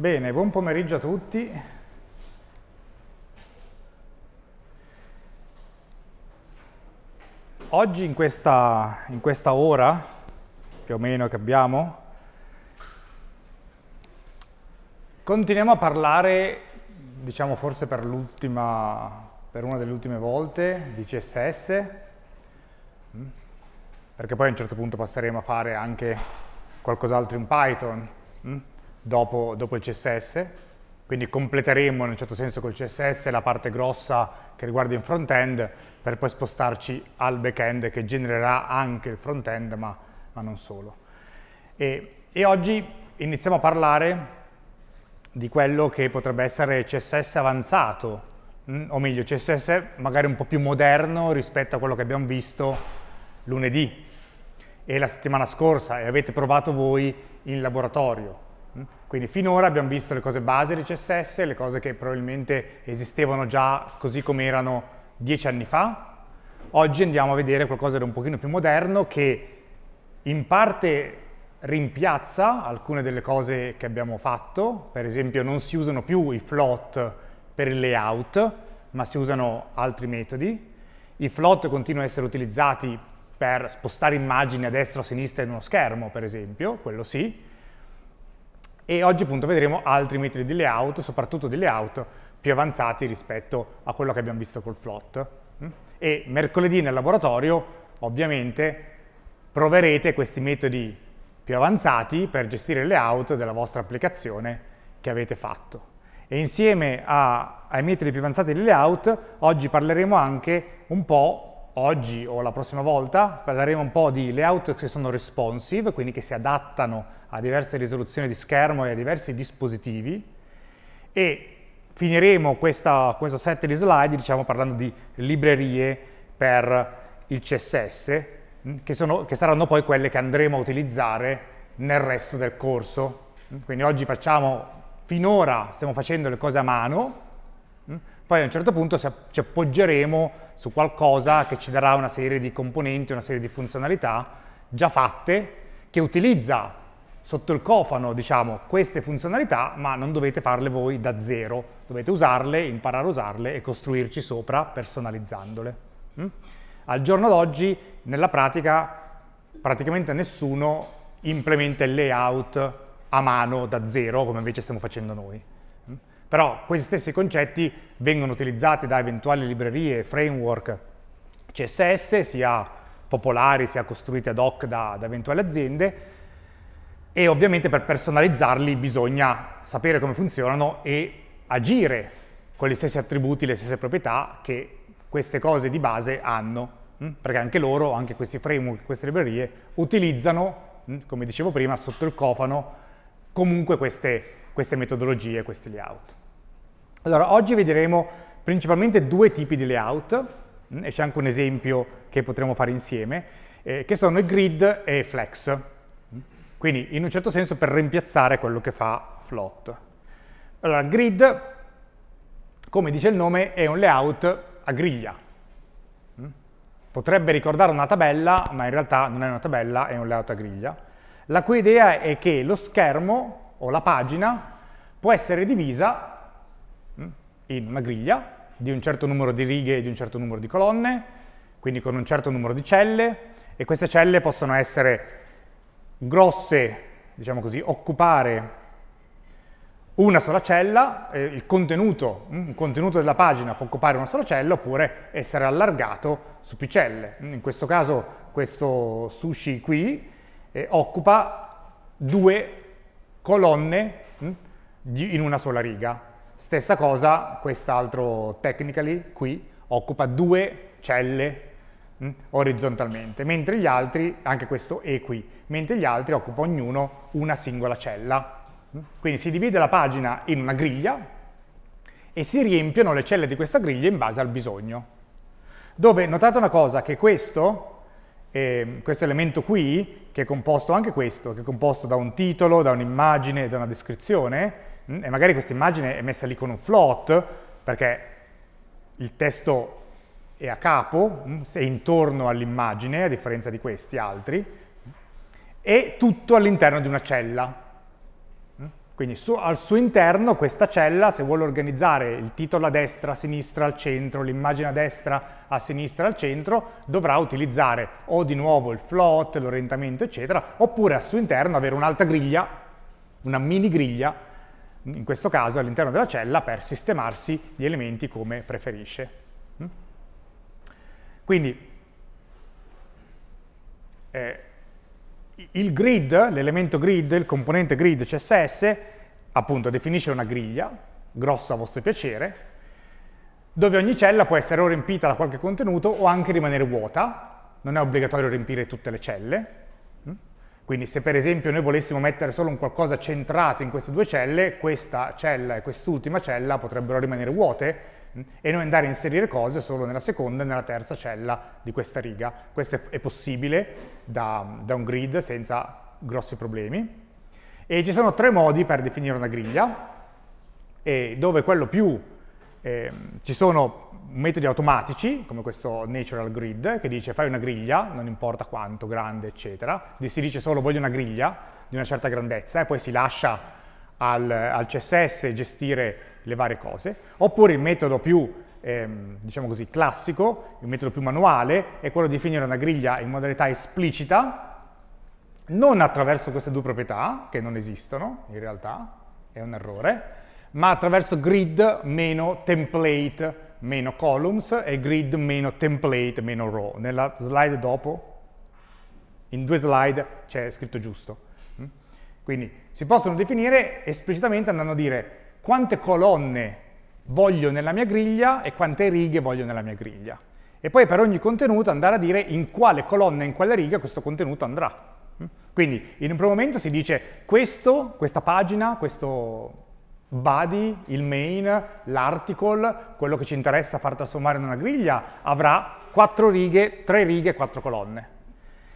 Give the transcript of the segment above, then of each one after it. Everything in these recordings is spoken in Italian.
Bene, buon pomeriggio a tutti. Oggi in questa, in questa, ora, più o meno che abbiamo, continuiamo a parlare, diciamo forse per, per una delle ultime volte, di CSS, mm? perché poi a un certo punto passeremo a fare anche qualcos'altro in Python. Mm? dopo, dopo il CSS, quindi completeremo in un certo senso col CSS la parte grossa che riguarda il front-end per poi spostarci al back-end che genererà anche il front-end ma, ma, non solo. E, e oggi iniziamo a parlare di quello che potrebbe essere CSS avanzato, mm, o meglio CSS magari un po' più moderno rispetto a quello che abbiamo visto lunedì e la settimana scorsa e avete provato voi in laboratorio. Quindi finora abbiamo visto le cose base di CSS, le cose che probabilmente esistevano già così come erano dieci anni fa. Oggi andiamo a vedere qualcosa di un pochino più moderno che in parte rimpiazza alcune delle cose che abbiamo fatto, per esempio non si usano più i float per il layout, ma si usano altri metodi. I float continuano ad essere utilizzati per spostare immagini a destra o a sinistra in uno schermo, per esempio, quello sì, e oggi appunto vedremo altri metodi di layout, soprattutto di layout più avanzati rispetto a quello che abbiamo visto col float. Mm? E mercoledì nel laboratorio ovviamente proverete questi metodi più avanzati per gestire il layout della vostra applicazione che avete fatto. E insieme a, ai metodi più avanzati di layout oggi parleremo anche un po' oggi o la prossima volta parleremo un po' di layout che sono responsive, quindi che si adattano a diverse risoluzioni di schermo e a diversi dispositivi e finiremo questa, questo set di slide diciamo, parlando di librerie per il CSS che, sono, che saranno poi quelle che andremo a utilizzare nel resto del corso. Quindi oggi facciamo, finora stiamo facendo le cose a mano, poi a un certo punto ci appoggeremo su qualcosa che ci darà una serie di componenti, una serie di funzionalità già fatte, che utilizza sotto il cofano, diciamo, queste funzionalità, ma non dovete farle voi da zero. Dovete usarle, imparare a usarle e costruirci sopra personalizzandole. Mm? Al giorno d'oggi, nella pratica, praticamente nessuno implementa il layout a mano da zero, come invece stiamo facendo noi. Però questi stessi concetti vengono utilizzati da eventuali librerie, framework CSS, sia popolari, sia costruiti ad hoc da, da eventuali aziende, e ovviamente per personalizzarli bisogna sapere come funzionano e agire con gli stessi attributi, le stesse proprietà che queste cose di base hanno, hm? perché anche loro, anche questi framework, queste librerie, utilizzano, hm, come dicevo prima, sotto il cofano comunque queste, queste metodologie, questi layout. Allora, oggi vedremo principalmente due tipi di layout, mm, e c'è anche un esempio che potremo fare insieme, eh, che sono il grid e flex. Mm. Quindi, in un certo senso, per rimpiazzare quello che fa float. Allora, grid, come dice il nome, è un layout a griglia. Mm. Potrebbe ricordare una tabella, ma in realtà non è una tabella, è un layout a griglia, la cui idea è che lo schermo o la pagina può essere divisa in una griglia di un certo numero di righe e di un certo numero di colonne, quindi con un certo numero di celle, e queste celle possono essere grosse, diciamo così, occupare una sola cella, eh, il contenuto, un mm, contenuto della pagina può occupare una sola cella oppure essere allargato su più celle. Mm, in questo caso questo sushi qui eh, occupa due colonne mh, mm, di, in una sola riga. Stessa cosa, quest'altro technically qui occupa due celle mh, mm, orizzontalmente, mentre gli altri, anche questo E qui, mentre gli altri occupa ognuno una singola cella. Mh. Mm. Quindi si divide la pagina in una griglia e si riempiono le celle di questa griglia in base al bisogno. Dove notate una cosa, che questo eh, questo elemento qui, che è composto anche questo, che è composto da un titolo, da un'immagine, da una descrizione, e magari questa immagine è messa lì con un float, perché il testo è a capo, mm, è intorno all'immagine, a differenza di questi altri, e tutto all'interno di una cella. Mm? Quindi su, al suo interno questa cella, se vuole organizzare il titolo a destra, a sinistra, al centro, l'immagine a destra, a sinistra, al centro, dovrà utilizzare o di nuovo il float, l'orientamento, eccetera, oppure al suo interno avere un'altra griglia, una mini griglia, in questo caso all'interno della cella per sistemarsi gli elementi come preferisce. Mm? Quindi eh, il grid, l'elemento grid, il componente grid CSS, appunto definisce una griglia, grossa a vostro piacere, dove ogni cella può essere o riempita da qualche contenuto o anche rimanere vuota, non è obbligatorio riempire tutte le celle, quindi se per esempio noi volessimo mettere solo un qualcosa centrato in queste due celle, questa cella e quest'ultima cella potrebbero rimanere vuote mm, e noi andare a inserire cose solo nella seconda e nella terza cella di questa riga. Questo è possibile da, da un grid senza grossi problemi. E ci sono tre modi per definire una griglia, dove quello più eh, ci sono metodi automatici, come questo natural grid, che dice fai una griglia, non importa quanto, grande, eccetera, si dice solo voglio una griglia di una certa grandezza e poi si lascia al, al CSS gestire le varie cose, oppure il metodo più Ehm, diciamo così, classico, il metodo più manuale, è quello di definire una griglia in modalità esplicita, non attraverso queste due proprietà, che non esistono in realtà, è un errore, ma attraverso grid meno template, meno columns e grid meno template meno row. Nella slide dopo, in due slide, c'è scritto giusto. Mm? Quindi si possono definire esplicitamente andando a dire quante colonne voglio nella mia griglia e quante righe voglio nella mia griglia. E poi per ogni contenuto andare a dire in quale colonna e in quale riga questo contenuto andrà. Mm? Quindi in un primo momento si dice questo, questa pagina, questo body, il main, l'article, quello che ci interessa far trasformare in una griglia, avrà 4 righe, 3 righe, 4 colonne.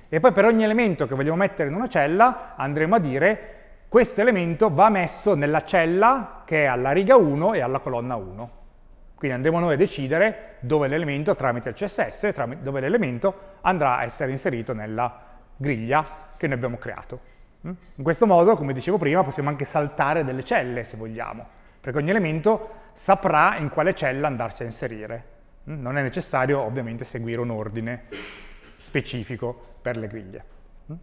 E poi per ogni elemento che vogliamo mettere in una cella andremo a dire questo elemento va messo nella cella che è alla riga 1 e alla colonna 1. Quindi andremo noi a decidere dove l'elemento tramite il CSS, dove l'elemento andrà a essere inserito nella griglia che noi abbiamo creato. Mm? In questo modo, come dicevo prima, possiamo anche saltare delle celle se vogliamo, perché ogni elemento saprà in quale cella andarsi a inserire. Mm? Non è necessario ovviamente seguire un ordine specifico per le griglie. Mm?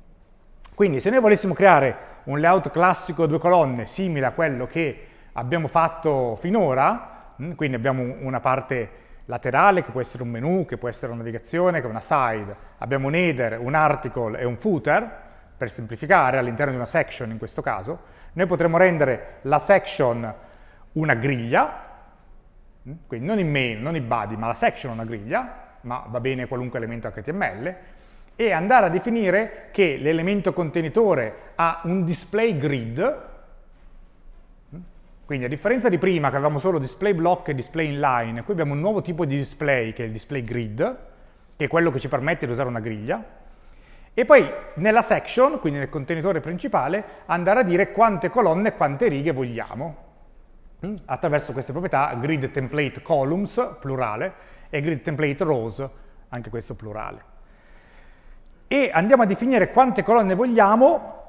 Quindi se noi volessimo creare un layout classico a due colonne simile a quello che abbiamo fatto finora, quindi abbiamo una parte laterale che può essere un menu, che può essere una navigazione, che è una side, abbiamo un header, un article e un footer, per semplificare, all'interno di una section in questo caso, noi potremmo rendere la section una griglia, mm, quindi non in main, non in body, ma la section una griglia, ma va bene qualunque elemento HTML, e andare a definire che l'elemento contenitore ha un display grid, mm, quindi a differenza di prima che avevamo solo display block e display inline, qui abbiamo un nuovo tipo di display che è il display grid, che è quello che ci permette di usare una griglia, e poi nella section, quindi nel contenitore principale, andare a dire quante colonne e quante righe vogliamo mm, attraverso queste proprietà grid template columns, plurale, e grid template rows, anche questo plurale. E andiamo a definire quante colonne vogliamo,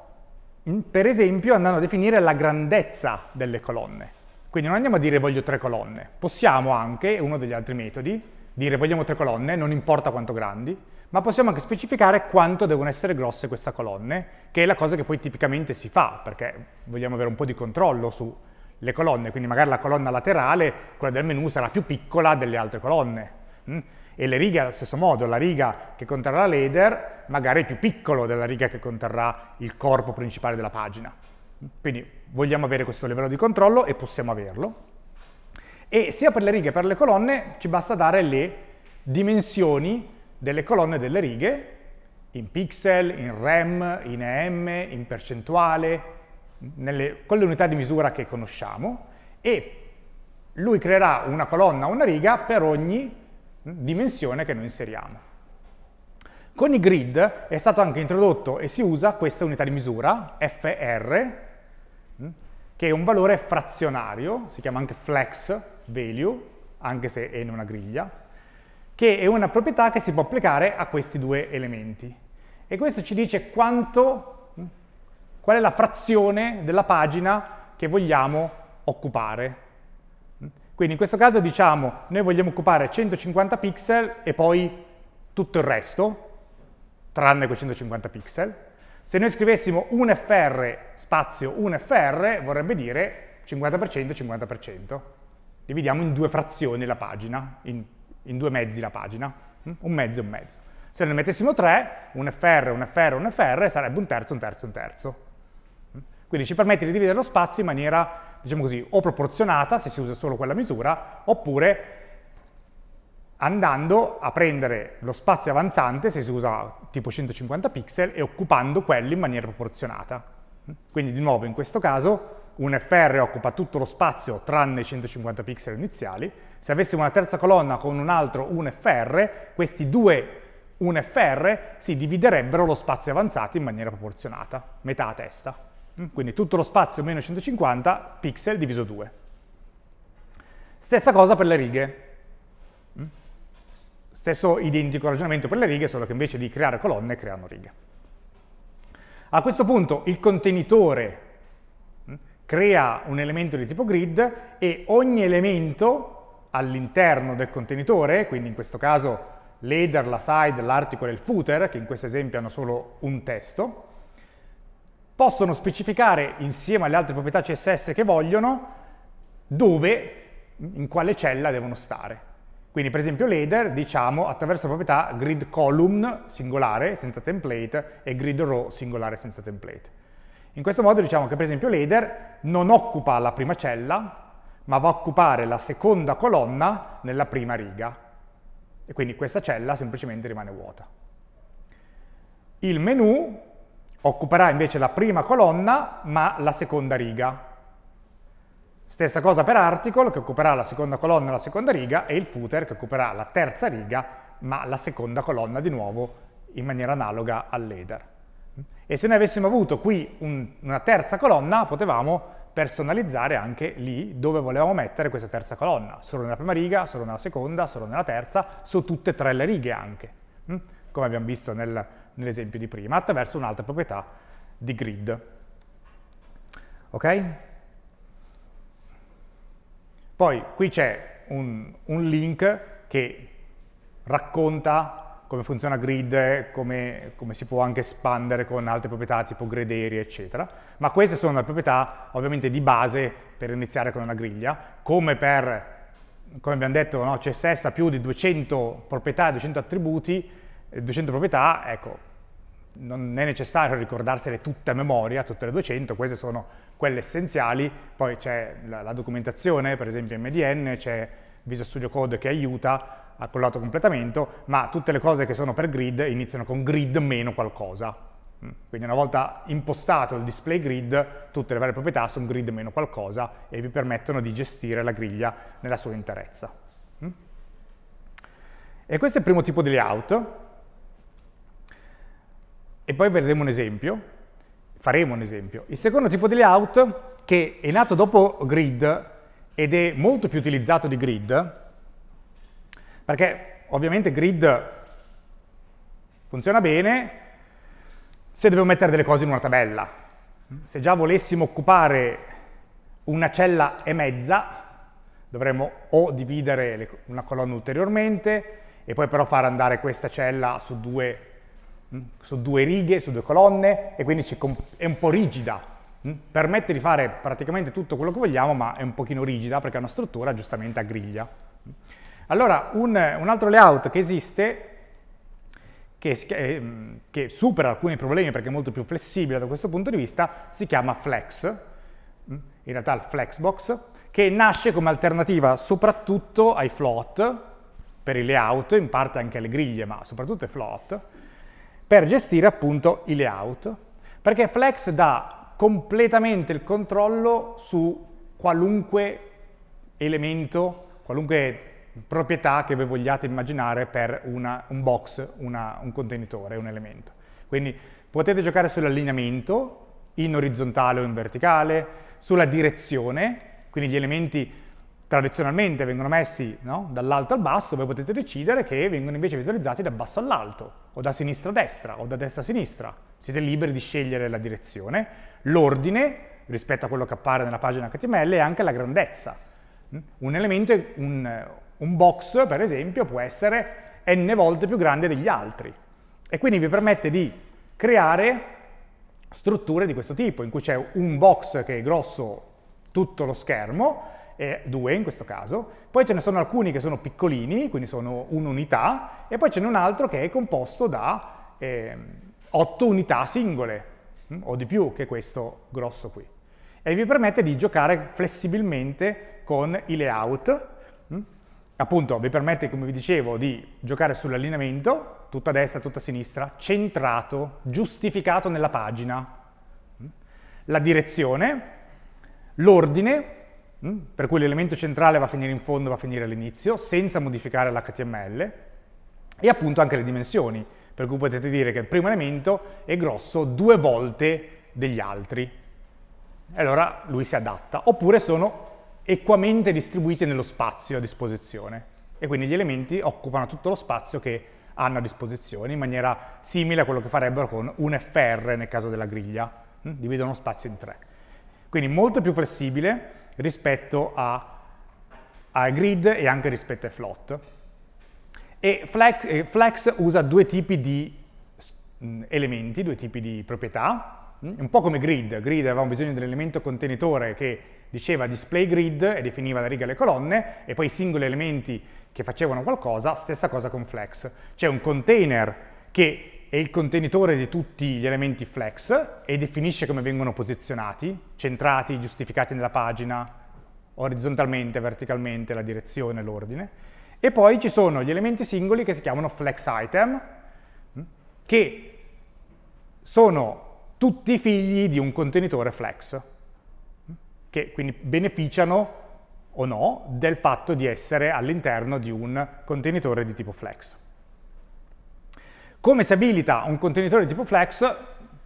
mm, per esempio andando a definire la grandezza delle colonne. Quindi non andiamo a dire voglio tre colonne, possiamo anche, uno degli altri metodi, dire vogliamo tre colonne, non importa quanto grandi, ma possiamo anche specificare quanto devono essere grosse queste colonne, che è la cosa che poi tipicamente si fa, perché vogliamo avere un po' di controllo sulle colonne, quindi magari la colonna laterale, quella del menu, sarà più piccola delle altre colonne. Mm? E le righe allo stesso modo, la riga che conterrà l'header magari è più piccola della riga che conterrà il corpo principale della pagina. Mm? Quindi vogliamo avere questo livello di controllo e possiamo averlo. E sia per le righe che per le colonne ci basta dare le dimensioni delle colonne delle righe in pixel, in rem, in em, in percentuale, nelle, con le unità di misura che conosciamo e lui creerà una colonna o una riga per ogni dimensione che noi inseriamo. Con i grid è stato anche introdotto e si usa questa unità di misura, FR, mm, che è un valore frazionario, si chiama anche flex value, anche se è in una griglia, che è una proprietà che si può applicare a questi due elementi. E questo ci dice quanto, mm, qual è la frazione della pagina che vogliamo occupare. Mm. Quindi in questo caso diciamo, noi vogliamo occupare 150 pixel e poi tutto il resto, tranne quei 150 pixel. Se noi scrivessimo un fr spazio un fr vorrebbe dire 50% 50%. Dividiamo in due frazioni la pagina, in in due mezzi la pagina, mm? un mezzo e un mezzo. Se ne mettessimo tre, un FR, un FR, un FR, sarebbe un terzo, un terzo, un terzo. Mm? Quindi ci permette di dividere lo spazio in maniera, diciamo così, o proporzionata, se si usa solo quella misura, oppure andando a prendere lo spazio avanzante, se si usa tipo 150 pixel, e occupando quelli in maniera proporzionata. Mm? Quindi di nuovo in questo caso un FR occupa tutto lo spazio tranne i 150 pixel iniziali, se avessimo una terza colonna con un altro 1FR, questi due 1FR si dividerebbero lo spazio avanzato in maniera proporzionata, metà a testa. Mm? Quindi tutto lo spazio meno 150 pixel diviso 2. Stessa cosa per le righe. Mm? Stesso identico ragionamento per le righe, solo che invece di creare colonne creano righe. A questo punto il contenitore mm, crea un elemento di tipo grid e ogni elemento all'interno del contenitore, quindi in questo caso l'header, la side, l'articolo e il footer, che in questo esempio hanno solo un testo, possono specificare insieme alle altre proprietà CSS che vogliono dove, in quale cella devono stare. Quindi per esempio l'header diciamo attraverso la proprietà grid column singolare senza template e grid row singolare senza template. In questo modo diciamo che per esempio l'header non occupa la prima cella, ma va a occupare la seconda colonna nella prima riga. E quindi questa cella semplicemente rimane vuota. Il menu occuperà invece la prima colonna, ma la seconda riga. Stessa cosa per article, che occuperà la seconda colonna e la seconda riga, e il footer, che occuperà la terza riga, ma la seconda colonna di nuovo in maniera analoga al header. E se noi avessimo avuto qui un, una terza colonna, potevamo personalizzare anche lì dove volevamo mettere questa terza colonna, solo nella prima riga, solo nella seconda, solo nella terza, su tutte e tre le righe anche, mm? come abbiamo visto nel, nell'esempio di prima, attraverso un'altra proprietà di grid. Ok? Poi qui c'è un, un link che racconta come funziona grid, come, come, si può anche espandere con altre proprietà tipo grid eccetera. Ma queste sono le proprietà ovviamente di base per iniziare con una griglia, come per, come abbiamo detto, no, CSS ha più di 200 proprietà, 200 attributi, 200 proprietà, ecco, non è necessario ricordarsele tutte a memoria, tutte le 200, queste sono quelle essenziali, poi c'è la, la documentazione, per esempio MDN, c'è Visual Studio Code che aiuta, con l'autocompletamento, ma tutte le cose che sono per grid iniziano con grid meno qualcosa. Mm. Quindi una volta impostato il display grid, tutte le varie proprietà sono grid meno qualcosa e vi permettono di gestire la griglia nella sua interezza. Mm. E questo è il primo tipo di layout. E poi vedremo un esempio, faremo un esempio. Il secondo tipo di layout, che è nato dopo grid ed è molto più utilizzato di grid, perché ovviamente grid funziona bene se dobbiamo mettere delle cose in una tabella. Se già volessimo occupare una cella e mezza, dovremmo o dividere le, una colonna ulteriormente e poi però far andare questa cella su due, mm, su due righe, su due colonne e quindi è un po' rigida. Mm? Permette di fare praticamente tutto quello che vogliamo ma è un pochino rigida perché è una struttura giustamente a griglia. Allora, un, un altro layout che esiste, che, eh, che, supera alcuni problemi perché è molto più flessibile da questo punto di vista, si chiama Flex, mm, in realtà il Flexbox, che nasce come alternativa soprattutto ai float, per i layout, in parte anche alle griglie, ma soprattutto ai float, per gestire appunto i layout, perché Flex dà completamente il controllo su qualunque elemento, qualunque proprietà che voi vogliate immaginare per una, un box, una, un contenitore, un elemento. Quindi potete giocare sull'allineamento, in orizzontale o in verticale, sulla direzione, quindi gli elementi tradizionalmente vengono messi no? dall'alto al basso, voi potete decidere che vengono invece visualizzati da basso all'alto, o da sinistra a destra, o da destra a sinistra. Siete liberi di scegliere la direzione, l'ordine rispetto a quello che appare nella pagina HTML e anche la grandezza. Un elemento, un, un box, per esempio, può essere n volte più grande degli altri e quindi vi permette di creare strutture di questo tipo, in cui c'è un box che è grosso tutto lo schermo, e due in questo caso, poi ce ne sono alcuni che sono piccolini, quindi sono un'unità, e poi ce n'è un altro che è composto da eh, otto unità singole, hm, o di più che questo grosso qui. E vi permette di giocare flessibilmente con i layout, appunto vi permette, come vi dicevo, di giocare sull'allineamento, tutta a destra, tutta a sinistra, centrato, giustificato nella pagina, la direzione, l'ordine, mm, per cui l'elemento centrale va a finire in fondo, va a finire all'inizio, senza modificare l'HTML, e appunto anche le dimensioni, per cui potete dire che il primo elemento è grosso due volte degli altri. E allora lui si adatta. Oppure sono equamente distribuite nello spazio a disposizione e quindi gli elementi occupano tutto lo spazio che hanno a disposizione in maniera simile a quello che farebbero con un FR nel caso della griglia, mm? dividono lo spazio in tre. Quindi molto più flessibile rispetto a, a grid e anche rispetto ai float. E Flex, Flex usa due tipi di mm, elementi, due tipi di proprietà, mm? un po' come grid, grid avevamo bisogno dell'elemento contenitore che diceva display grid e definiva la riga e le colonne e poi i singoli elementi che facevano qualcosa, stessa cosa con flex. C'è un container che è il contenitore di tutti gli elementi flex e definisce come vengono posizionati, centrati, giustificati nella pagina, orizzontalmente, verticalmente, la direzione, l'ordine. E poi ci sono gli elementi singoli che si chiamano flex item, mm, che sono tutti figli di un contenitore flex che quindi beneficiano o no del fatto di essere all'interno di un contenitore di tipo flex. Come si abilita un contenitore di tipo flex?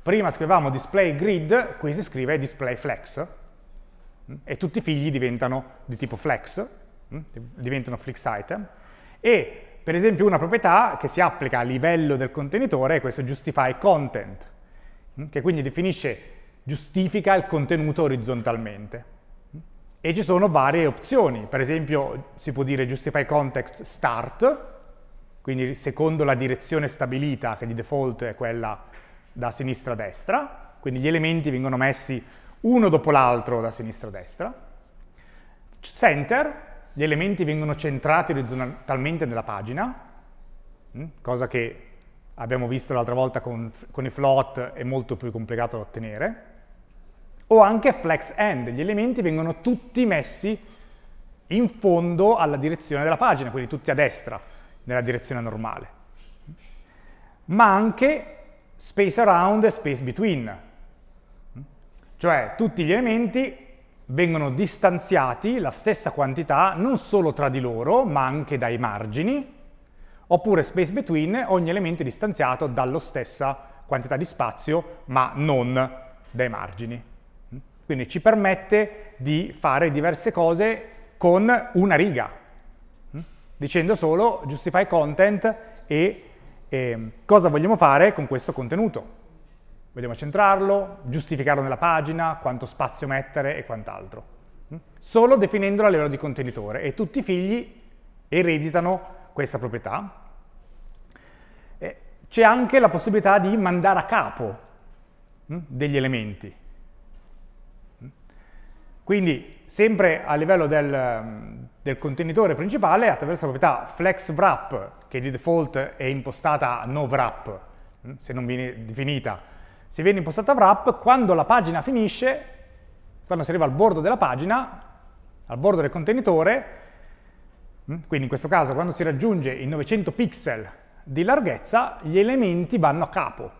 Prima scrivevamo display grid, qui si scrive display flex e tutti i figli diventano di tipo flex, mm, diventano flex item e per esempio una proprietà che si applica a livello del contenitore, è questo justify content, mm, che quindi definisce giustifica il contenuto orizzontalmente. E ci sono varie opzioni, per esempio si può dire justify context start, quindi secondo la direzione stabilita, che di default è quella da sinistra a destra, quindi gli elementi vengono messi uno dopo l'altro da sinistra a destra. Center, gli elementi vengono centrati orizzontalmente nella pagina, mm, cosa che abbiamo visto l'altra volta con, con i float è molto più complicato da ottenere o anche flex end, gli elementi vengono tutti messi in fondo alla direzione della pagina, quindi tutti a destra, nella direzione normale. Ma anche space around e space between, cioè tutti gli elementi vengono distanziati la stessa quantità non solo tra di loro, ma anche dai margini, oppure space between, ogni elemento è distanziato dallo stessa quantità di spazio, ma non dai margini. Quindi ci permette di fare diverse cose con una riga, mm? dicendo solo justify content e eh, cosa vogliamo fare con questo contenuto. Vogliamo centrarlo, giustificarlo nella pagina, quanto spazio mettere e quant'altro. Mm? Solo definendolo a livello di contenitore e tutti i figli ereditano questa proprietà. C'è anche la possibilità di mandare a capo mm, degli elementi. Quindi sempre a livello del, mm, del contenitore principale attraverso la proprietà flex wrap che di default è impostata no wrap mm, se non viene definita. Se viene impostata wrap, quando la pagina finisce, quando si arriva al bordo della pagina, al bordo del contenitore, mm, quindi in questo caso quando si raggiunge i 900 pixel di larghezza, gli elementi vanno a capo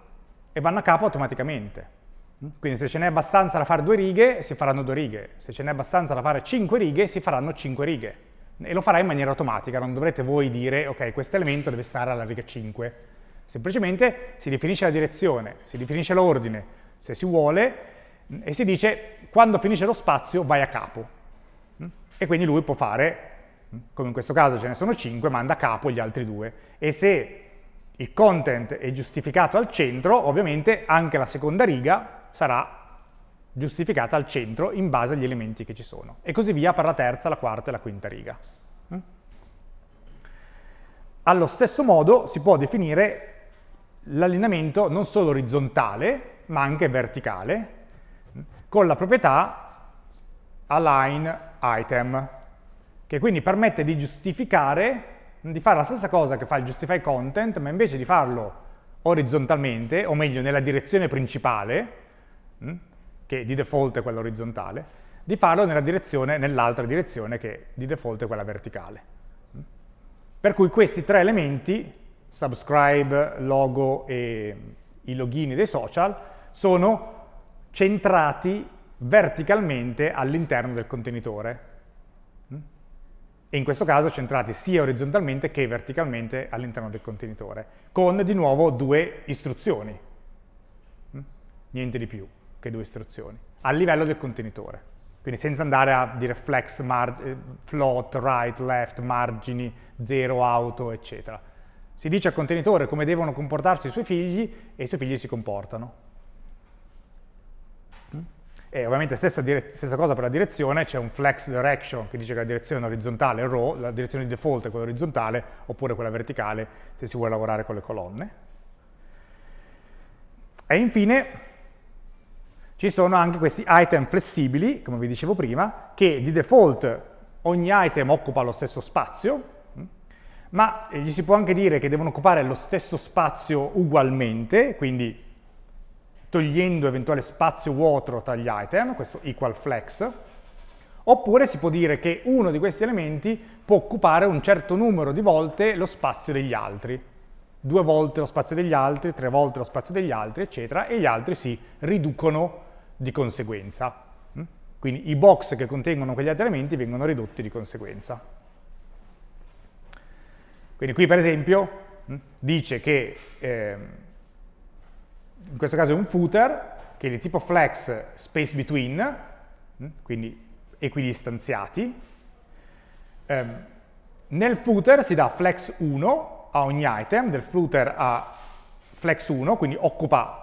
e vanno a capo automaticamente. Mm? Quindi se ce n'è abbastanza da fare due righe, si faranno due righe. Se ce n'è abbastanza da fare cinque righe, si faranno cinque righe. E lo farà in maniera automatica, non dovrete voi dire, ok, questo elemento deve stare alla riga 5. Semplicemente si definisce la direzione, si definisce l'ordine, se si vuole, mm, e si dice, quando finisce lo spazio, vai a capo. Mm? E quindi lui può fare, come in questo caso ce ne sono 5, manda a capo gli altri due. E se il content è giustificato al centro, ovviamente anche la seconda riga sarà giustificata al centro in base agli elementi che ci sono. E così via per la terza, la quarta e la quinta riga. Mm? Allo stesso modo si può definire l'allineamento non solo orizzontale, ma anche verticale, mm, con la proprietà align item, che quindi permette di giustificare, di fare la stessa cosa che fa il justify content, ma invece di farlo orizzontalmente, o meglio nella direzione principale, Mm, che di default è quella orizzontale, di farlo nell'altra direzione, nell direzione che di default è quella verticale. Mm. Per cui questi tre elementi, subscribe, logo e mm, i login dei social, sono centrati verticalmente all'interno del contenitore. E in questo caso centrati sia orizzontalmente che verticalmente all'interno del contenitore, con di nuovo due istruzioni, niente di più che due istruzioni, a livello del contenitore. Quindi senza andare a dire flex, eh, float, right, left, margini, zero, auto, eccetera. Si dice al contenitore come devono comportarsi i suoi figli e i suoi figli si comportano. Mm? E ovviamente stessa, stessa cosa per la direzione, c'è un flex direction che dice che la direzione orizzontale è row, la direzione di default è quella orizzontale oppure quella verticale se si vuole lavorare con le colonne. E infine ci sono anche questi item flessibili, come vi dicevo prima, che di default ogni item occupa lo stesso spazio, mm, ma gli si può anche dire che devono occupare lo stesso spazio ugualmente, quindi togliendo eventuale spazio vuoto tra gli item, questo equal flex, oppure si può dire che uno di questi elementi può occupare un certo numero di volte lo spazio degli altri, due volte lo spazio degli altri, tre volte lo spazio degli altri, eccetera, e gli altri si riducono di conseguenza. Mm? Quindi i box che contengono quegli altri elementi vengono ridotti di conseguenza. Quindi qui per esempio mm, dice che, eh, in questo caso è un footer, che è di tipo flex space between, mm, quindi equidistanziati. Eh, nel footer si dà flex 1, a ogni item, del footer a flex 1, quindi occupa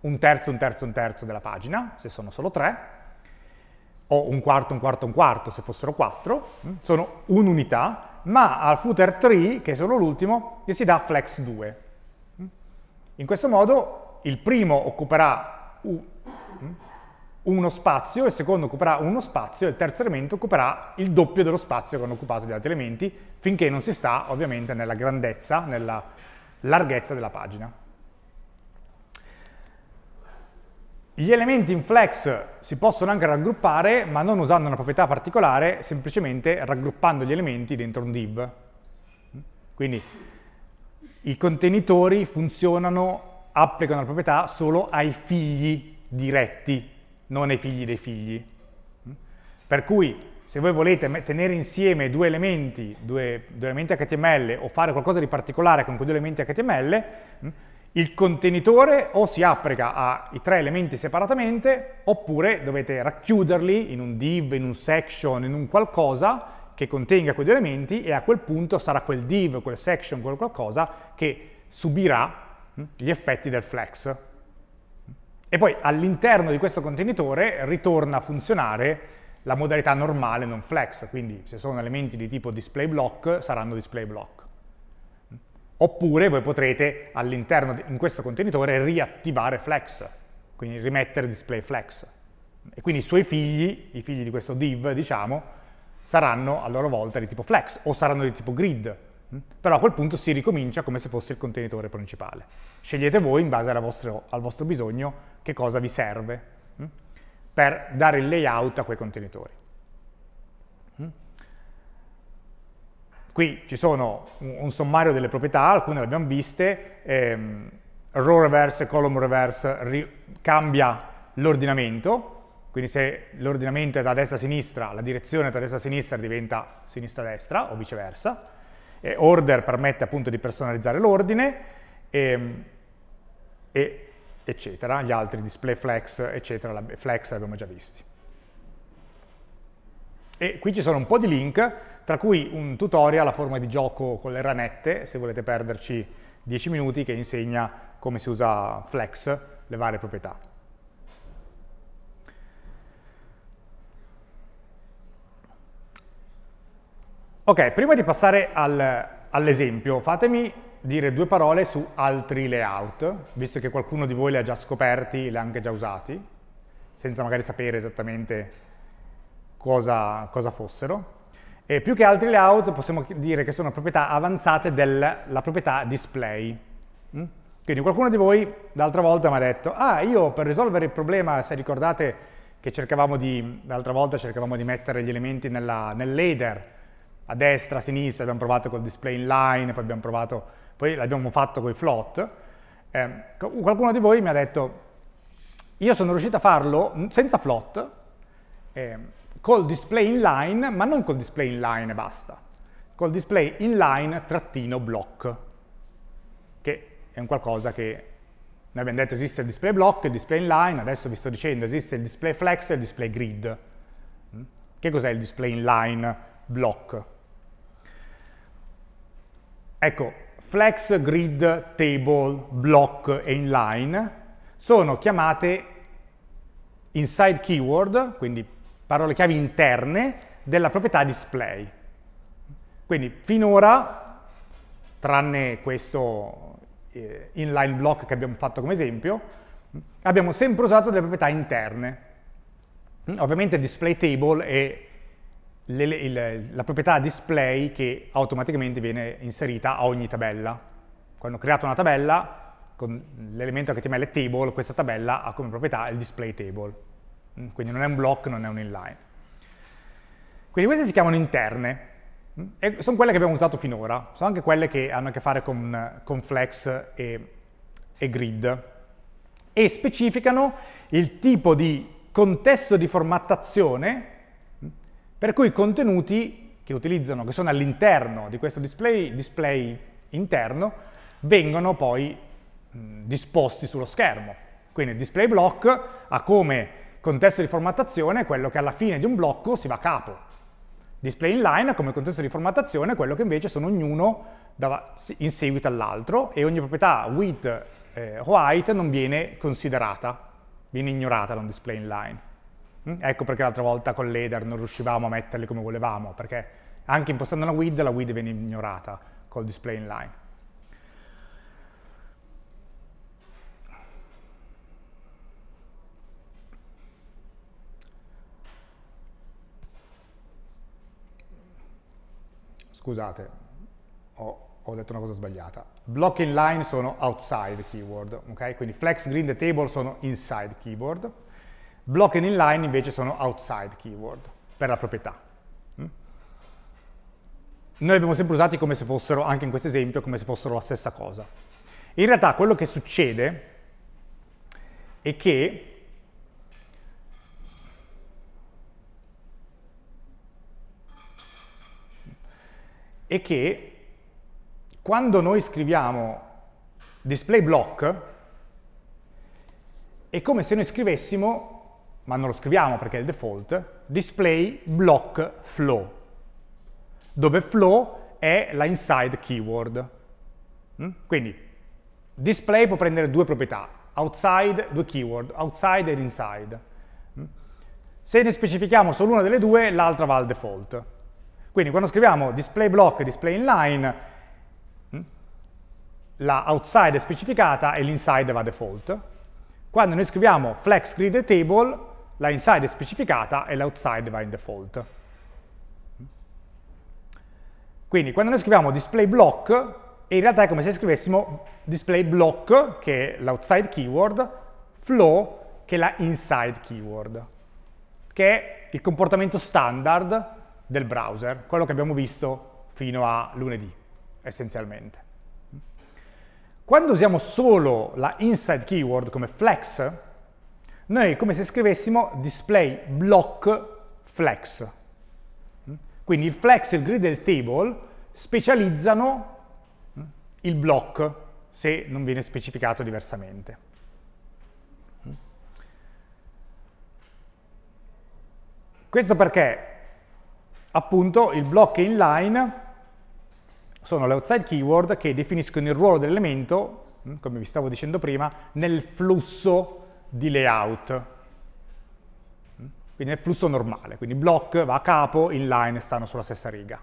un terzo, un terzo, un terzo della pagina, se sono solo tre, o un quarto, un quarto, un quarto, se fossero quattro, mm, sono un'unità, ma al footer 3, che è solo l'ultimo, gli si dà flex 2. Mm. In questo modo il primo occuperà uno spazio, il secondo occuperà uno spazio e il terzo elemento occuperà il doppio dello spazio che hanno occupato gli altri elementi, finché non si sta ovviamente nella grandezza, nella larghezza della pagina. Gli elementi in flex si possono anche raggruppare, ma non usando una proprietà particolare, semplicemente raggruppando gli elementi dentro un div. Quindi i contenitori funzionano, applicano la proprietà solo ai figli diretti non ai figli dei figli. Per cui se voi volete tenere insieme due elementi, due, due elementi HTML o fare qualcosa di particolare con quei due elementi HTML, il contenitore o si applica ai tre elementi separatamente oppure dovete racchiuderli in un div, in un section, in un qualcosa che contenga quei due elementi e a quel punto sarà quel div, quel section, quel qualcosa che subirà hm, gli effetti del flex e poi all'interno di questo contenitore ritorna a funzionare la modalità normale non flex, quindi se sono elementi di tipo display block saranno display block. Oppure voi potrete all'interno, in questo contenitore, riattivare flex, quindi rimettere display flex. E quindi i suoi figli, i figli di questo div, diciamo, saranno a loro volta di tipo flex o saranno di tipo grid, però a quel punto si ricomincia come se fosse il contenitore principale. Scegliete voi, in base vostro, al vostro bisogno, che cosa vi serve mm, per dare il layout a quei contenitori. Mm. Qui ci sono un sommario delle proprietà, alcune le abbiamo viste, ehm, row reverse e column reverse cambia l'ordinamento, quindi se l'ordinamento è da destra a sinistra, la direzione da destra a sinistra diventa sinistra-destra a o viceversa, eh, order permette appunto di personalizzare l'ordine, e, ehm, e, eccetera, gli altri display flex, eccetera, la, flex l'abbiamo già visti. E qui ci sono un po' di link, tra cui un tutorial a forma di gioco con le ranette, se volete perderci 10 minuti, che insegna come si usa flex, le varie proprietà. Ok, prima di passare al, all'esempio, fatemi dire due parole su altri layout, visto che qualcuno di voi li ha già scoperti, li ha anche già usati, senza magari sapere esattamente cosa, cosa fossero. E più che altri layout possiamo dire che sono proprietà avanzate della proprietà display. Mm? Quindi qualcuno di voi l'altra volta mi ha detto, ah io per risolvere il problema, se ricordate che cercavamo di, l'altra volta cercavamo di mettere gli elementi nella, nel a destra, a sinistra, abbiamo provato col display inline, poi abbiamo provato, poi l'abbiamo fatto con i float. Eh, qualcuno di voi mi ha detto, io sono riuscito a farlo senza float, eh, col display inline, ma non col display inline e basta, col display inline trattino block, che è un qualcosa che noi abbiamo detto esiste il display block, il display inline, adesso vi sto dicendo esiste il display flex e il display grid. Hm? Che cos'è il display inline block? Ecco, flex, grid, table, block e inline sono chiamate inside keyword, quindi parole chiave interne, della proprietà display. Quindi finora, tranne questo eh, inline block che abbiamo fatto come esempio, abbiamo sempre usato delle proprietà interne. Ovviamente display table e le, il, la proprietà display che automaticamente viene inserita a ogni tabella. Quando ho creato una tabella, con l'elemento HTML table, questa tabella ha come proprietà il display table. Mm, quindi non è un block, non è un inline. Quindi queste si chiamano interne. Mm, e sono quelle che abbiamo usato finora. Sono anche quelle che hanno a che fare con, con flex e, e grid. E specificano il tipo di contesto di formattazione per cui i contenuti che utilizzano, che sono all'interno di questo display, display, interno, vengono poi mh, disposti sullo schermo. Quindi il display block ha come contesto di formattazione quello che alla fine di un blocco si va a capo. Display inline ha come contesto di formattazione quello che invece sono ognuno in seguito all'altro e ogni proprietà width eh, o height non viene considerata, viene ignorata da un display inline. Mm? Ecco perché l'altra volta con l'Eder non riuscivamo a metterli come volevamo, perché anche impostando una WID, la WID viene ignorata col display inline. Scusate, ho, ho detto una cosa sbagliata. Block inline sono outside keyboard, ok? Quindi flex, green, e table sono inside keyboard. Block and inline invece sono outside keyword per la proprietà. Mm? Noi li abbiamo sempre usati come se fossero, anche in questo esempio, come se fossero la stessa cosa. In realtà quello che succede è che è che quando noi scriviamo display block è come se noi scrivessimo ma non lo scriviamo perché è il default, display block flow, dove flow è la inside keyword. Mm? Quindi display può prendere due proprietà, outside, due keyword, outside e inside. Mm? Se ne specifichiamo solo una delle due, l'altra va al default. Quindi quando scriviamo display block e display inline, mm? la outside è specificata e l'inside va default. Quando noi scriviamo flex grid table, la inside è specificata e l'outside va in default. Quindi quando noi scriviamo display block, in realtà è come se scrivessimo display block, che è l'outside keyword, flow, che è la inside keyword, che è il comportamento standard del browser, quello che abbiamo visto fino a lunedì, essenzialmente. Quando usiamo solo la inside keyword come flex, noi è come se scrivessimo display block flex. Mm? Quindi il flex e il grid e il table specializzano mm, il block se non viene specificato diversamente. Mm? Questo perché appunto il block e inline sono le outside keyword che definiscono il ruolo dell'elemento, come vi stavo dicendo prima, nel flusso di layout. Quindi è flusso normale, quindi block va a capo, inline stanno sulla stessa riga.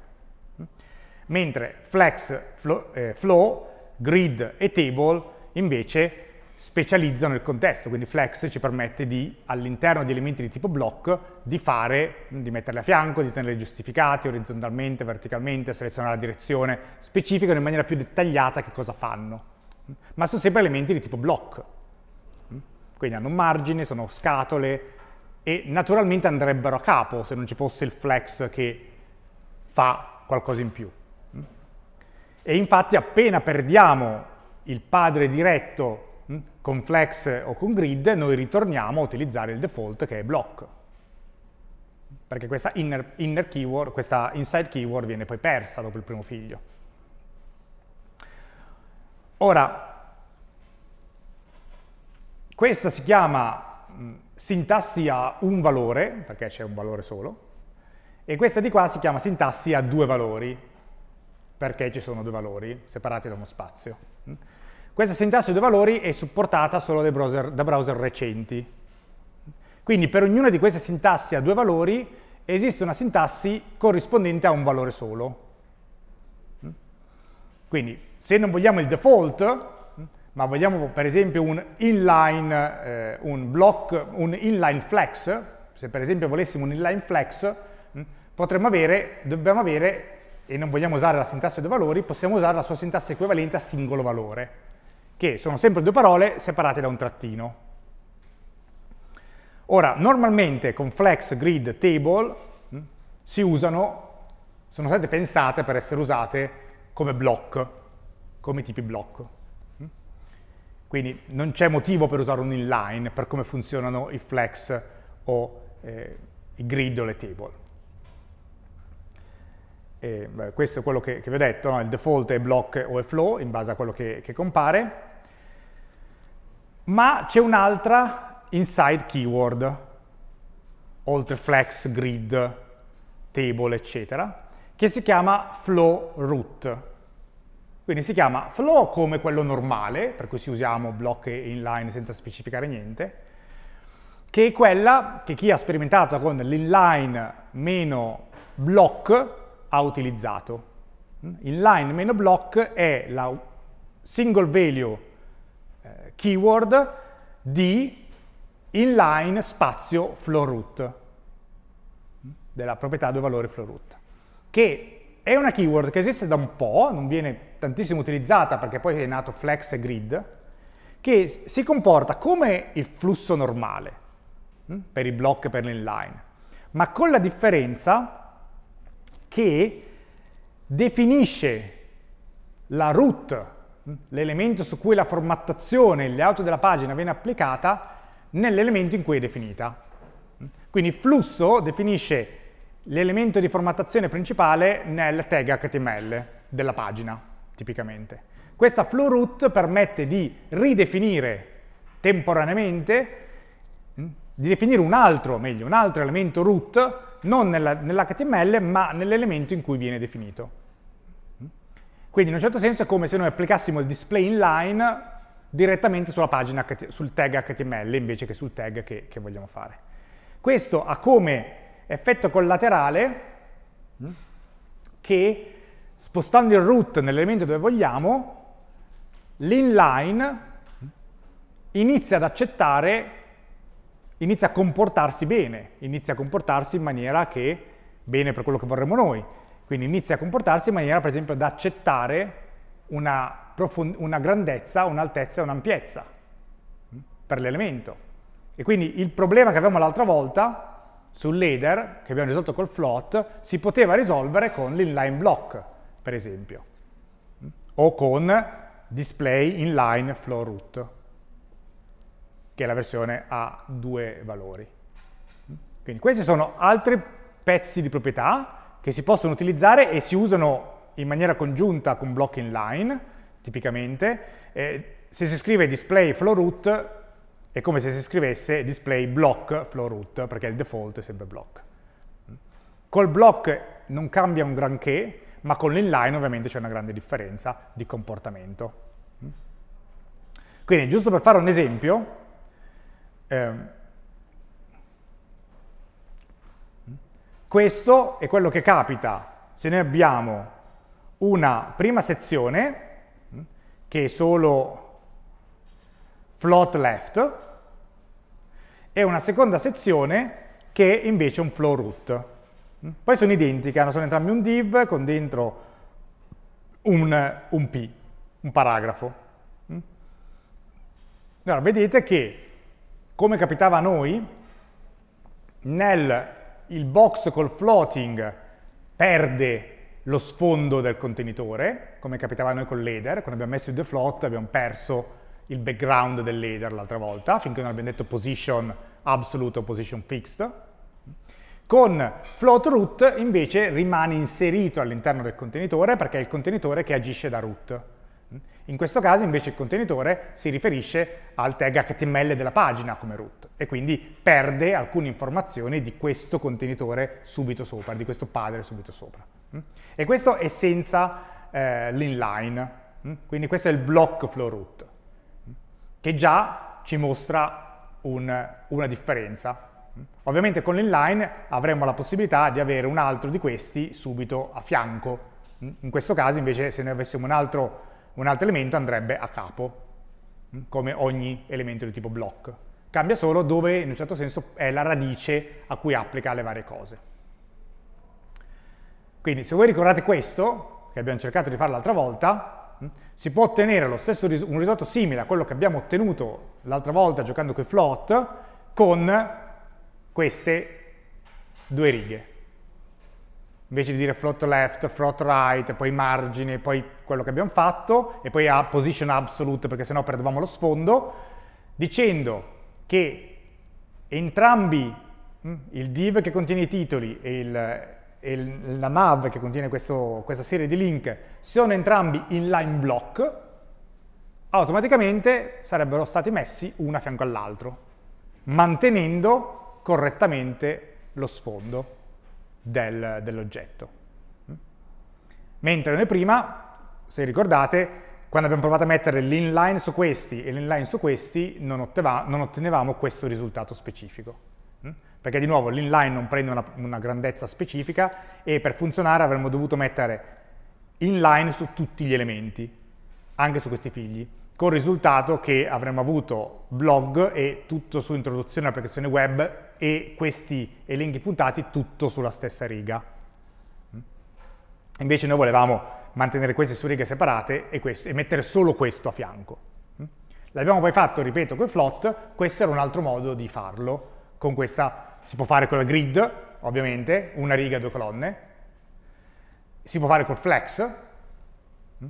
Mentre flex, flow, eh, flow grid e table invece specializzano il contesto, quindi flex ci permette di, all'interno di elementi di tipo block, di fare, di metterli a fianco, di tenerli giustificati orizzontalmente, verticalmente, selezionare la direzione specificano in maniera più dettagliata che cosa fanno. Ma sono sempre elementi di tipo block, quindi hanno un margine, sono scatole e naturalmente andrebbero a capo se non ci fosse il flex che fa qualcosa in più. E infatti appena perdiamo il padre diretto hm, con flex o con grid, noi ritorniamo a utilizzare il default che è block. Perché questa inner, inner keyword, questa inside keyword viene poi persa dopo il primo figlio. Ora, questa si chiama sintassi a un valore, perché c'è un valore solo, e questa di qua si chiama sintassi a due valori, perché ci sono due valori separati da uno spazio. Questa sintassi a due valori è supportata solo da browser, da browser recenti. Quindi per ognuna di queste sintassi a due valori esiste una sintassi corrispondente a un valore solo. Quindi se non vogliamo il default, ma vogliamo per esempio un inline, eh, un block, un inline flex, se per esempio volessimo un inline flex, mh, mm, potremmo avere, dobbiamo avere, e non vogliamo usare la sintassi dei valori, possiamo usare la sua sintassi equivalente a singolo valore, che sono sempre due parole separate da un trattino. Ora, normalmente con flex, grid, table mh, mm, si usano, sono state pensate per essere usate come block, come tipi block. Quindi non c'è motivo per usare un inline per come funzionano i flex o eh, i grid o le table. E, beh, questo è quello che, che vi ho detto, no? il default è block o è flow in base a quello che, che compare. Ma c'è un'altra inside keyword, oltre flex, grid, table, eccetera, che si chiama flow root quindi si chiama flow come quello normale, per cui si usiamo block e inline senza specificare niente, che è quella che chi ha sperimentato con l'inline meno block ha utilizzato. Mm? Inline meno block è la single value eh, keyword di inline spazio flow root, mm? della proprietà due valori flow root, che è una keyword che esiste da un po', non viene tantissimo utilizzata perché poi è nato Flex Grid, che si comporta come il flusso normale mm, per i block e per l'inline, ma con la differenza che definisce la root, mm, l'elemento su cui la formattazione, il layout della pagina viene applicata, nell'elemento in cui è definita. Mm. Quindi il flusso definisce l'elemento di formattazione principale nel tag HTML della pagina tipicamente. Questa flow root permette di ridefinire temporaneamente, mm, di definire un altro, meglio, un altro elemento root, non nell'HTML, ma nell'elemento in cui viene definito. Mm. Quindi in un certo senso è come se noi applicassimo il display inline direttamente sulla pagina, sul tag HTML invece che sul tag che, che vogliamo fare. Questo ha come effetto collaterale mm, che spostando il root nell'elemento dove vogliamo, l'inline inizia ad accettare, inizia a comportarsi bene, inizia a comportarsi in maniera che, bene per quello che vorremmo noi, quindi inizia a comportarsi in maniera per esempio ad accettare una, una grandezza, un'altezza e un'ampiezza mm, per l'elemento. E quindi il problema che avevamo l'altra volta sul leader, che abbiamo risolto col float, si poteva risolvere con l'inline block, per esempio, o con display inline flow root, che la versione ha due valori. Quindi questi sono altri pezzi di proprietà che si possono utilizzare e si usano in maniera congiunta con block inline, tipicamente. Eh, se si scrive display flow root è come se si scrivesse display block flow root, perché il default è sempre block. Col block non cambia un granché, ma con l'inline ovviamente c'è una grande differenza di comportamento. Mm. Quindi, giusto per fare un esempio, ehm, mm, questo è quello che capita se noi abbiamo una prima sezione mm, che è solo float left e una seconda sezione che è invece un flow root. Poi sono identiche, sono entrambi un div con dentro un, un P, un paragrafo. Mm? Allora, vedete che, come capitava a noi, nel il box col floating perde lo sfondo del contenitore, come capitava a noi con l'header, quando abbiamo messo il float abbiamo perso il background dell'header l'altra volta, finché non abbiamo detto position absolute o position fixed. Con float root invece rimane inserito all'interno del contenitore perché è il contenitore che agisce da root. In questo caso invece il contenitore si riferisce al tag HTML della pagina come root e quindi perde alcune informazioni di questo contenitore subito sopra, di questo padre subito sopra. E questo è senza eh, l'inline, quindi questo è il block flow root, che già ci mostra un, una differenza Ovviamente con l'inline avremo la possibilità di avere un altro di questi subito a fianco. Mm, in questo caso invece se ne avessimo un altro, un altro elemento andrebbe a capo, mm, come ogni elemento di tipo block. Cambia solo dove in un certo senso è la radice a cui applica le varie cose. Quindi se voi ricordate questo, che abbiamo cercato di fare l'altra volta, mm, si può ottenere stesso, un risultato simile a quello che abbiamo ottenuto l'altra volta giocando con i float con queste due righe. Invece di dire float left, float right, poi margine, poi quello che abbiamo fatto, e poi a position absolute perché sennò perdevamo lo sfondo, dicendo che entrambi, mm, il div che contiene i titoli e, il, e la nav che contiene questo, questa serie di link, sono entrambi in line block, automaticamente sarebbero stati messi uno a fianco all'altro, mantenendo correttamente lo sfondo del, dell'oggetto. Mentre noi prima, se ricordate, quando abbiamo provato a mettere l'inline su questi e l'inline su questi, non, otteva, non, ottenevamo questo risultato specifico. Perché di nuovo l'inline non prende una, una grandezza specifica e per funzionare avremmo dovuto mettere inline su tutti gli elementi, anche su questi figli con il risultato che avremmo avuto blog e tutto su introduzione all'applicazione web e questi elenchi puntati tutto sulla stessa riga. Mm? Invece noi volevamo mantenere questi su righe separate e, questo, e mettere solo questo a fianco. Mm? L'abbiamo poi fatto, ripeto, con i float, questo era un altro modo di farlo. Con questa si può fare con la grid, ovviamente, una riga, due colonne. Si può fare col flex, mm?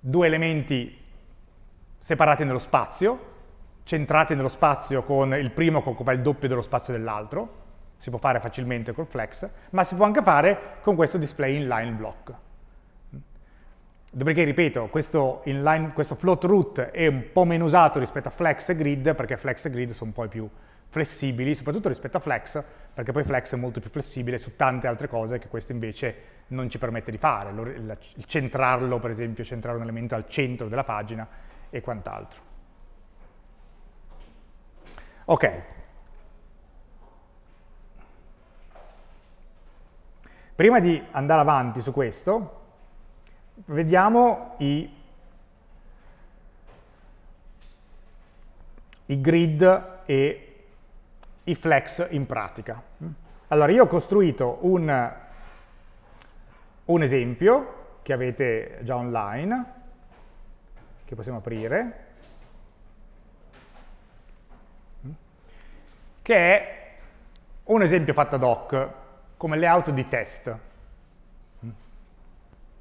due elementi separate nello spazio, centrate nello spazio con il primo che occupa il doppio dello spazio dell'altro, si può fare facilmente col flex, ma si può anche fare con questo display inline block. Dopodiché, ripeto, questo, inline, questo float root è un po' meno usato rispetto a flex e grid, perché flex e grid sono un po' più flessibili, soprattutto rispetto a flex, perché poi flex è molto più flessibile su tante altre cose che questo invece non ci permette di fare. Il centrarlo, per esempio, centrare un elemento al centro della pagina e quant'altro. Ok. Prima di andare avanti su questo, vediamo i, i grid e i flex in pratica. Allora, io ho costruito un, un esempio che avete già online, che possiamo aprire, mm, che è un esempio fatto ad hoc, come layout di test. Mm.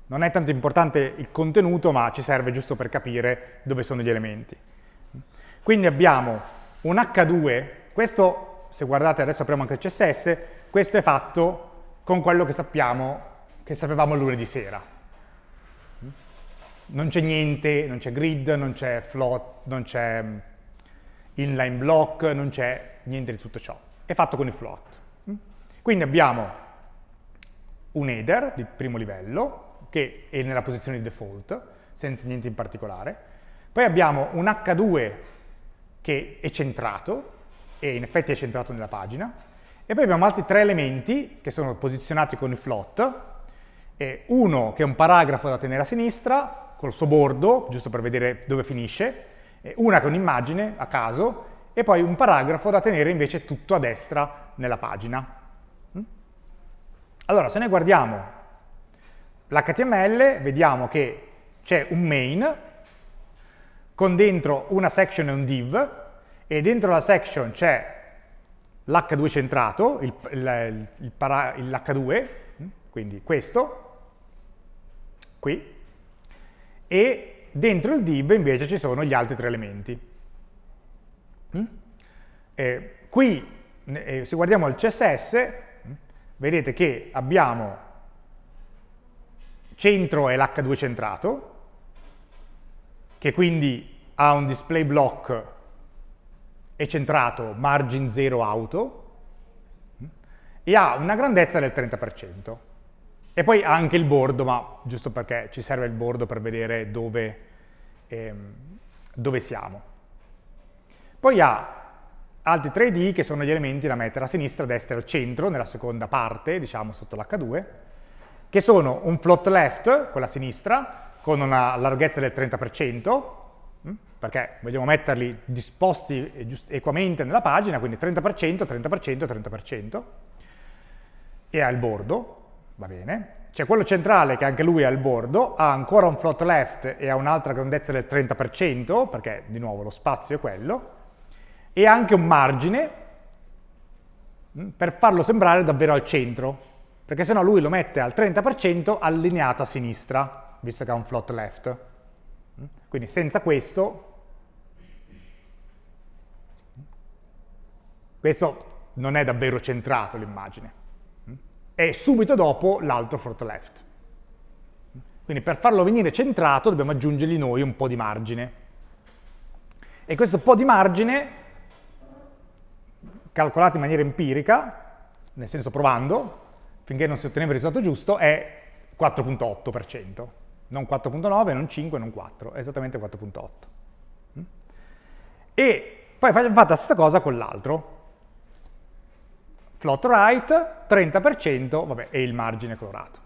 Non è tanto importante il contenuto, ma ci serve giusto per capire dove sono gli elementi. Mm. Quindi abbiamo un H2, questo, se guardate adesso apriamo anche il CSS, questo è fatto con quello che sappiamo, che sapevamo lunedì sera, non c'è niente, non c'è grid, non c'è float, non c'è mm, inline block, non c'è niente di tutto ciò. È fatto con il float. Mm? Quindi abbiamo un header di primo livello, che è nella posizione di default, senza niente in particolare. Poi abbiamo un H2 che è centrato, e in effetti è centrato nella pagina. E poi abbiamo altri tre elementi che sono posizionati con il float, e uno che è un paragrafo da tenere a sinistra, col suo bordo, giusto per vedere dove finisce, eh, una con immagine a caso e poi un paragrafo da tenere invece tutto a destra nella pagina. Mm? Allora, se noi guardiamo l'HTML, vediamo che c'è un main con dentro una section e un div e dentro la section c'è l'H2 centrato, l'H2, mm? quindi questo, qui, e dentro il div invece ci sono gli altri tre elementi. Eh, qui, eh, se guardiamo il CSS, mm, vedete che abbiamo centro è l'H2 centrato, che quindi ha un display block e centrato margin 0 auto, mm, e ha una grandezza del 30%. E poi ha anche il bordo, ma giusto perché ci serve il bordo per vedere dove, ehm, dove siamo. Poi ha altri 3D che sono gli elementi da mettere a sinistra, a destra e al centro, nella seconda parte, diciamo sotto l'H2, che sono un float left, quella a sinistra, con una larghezza del 30%, mm, perché vogliamo metterli disposti equamente nella pagina, quindi 30%, 30%, 30%, e ha il bordo va bene. C'è quello centrale che anche lui è al bordo, ha ancora un float left e ha un'altra grandezza del 30%, perché di nuovo lo spazio è quello, e anche un margine mm, per farlo sembrare davvero al centro, perché sennò lui lo mette al 30% allineato a sinistra, visto che ha un float left. Mm. Quindi senza questo, questo non è davvero centrato l'immagine e subito dopo l'altro front left. Quindi per farlo venire centrato dobbiamo aggiungergli noi un po' di margine. E questo po' di margine, calcolato in maniera empirica, nel senso provando, finché non si otteneva il risultato giusto, è 4.8%. Non 4.9, non 5, non 4, è esattamente 4.8. Mm? E poi fate la stessa cosa con l'altro float right, 30%, vabbè, è il margine colorato.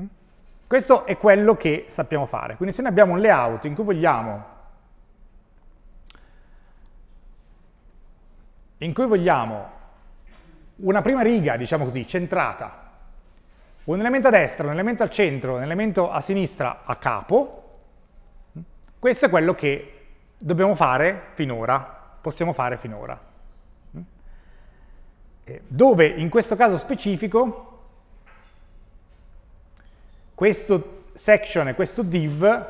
Mm? Questo è quello che sappiamo fare. Quindi se noi abbiamo un layout in cui vogliamo, in cui vogliamo una prima riga, diciamo così, centrata, un elemento a destra, un elemento al centro, un elemento a sinistra a capo, mm? questo è quello che dobbiamo fare finora, possiamo fare finora. Eh, dove in questo caso specifico questo section e questo div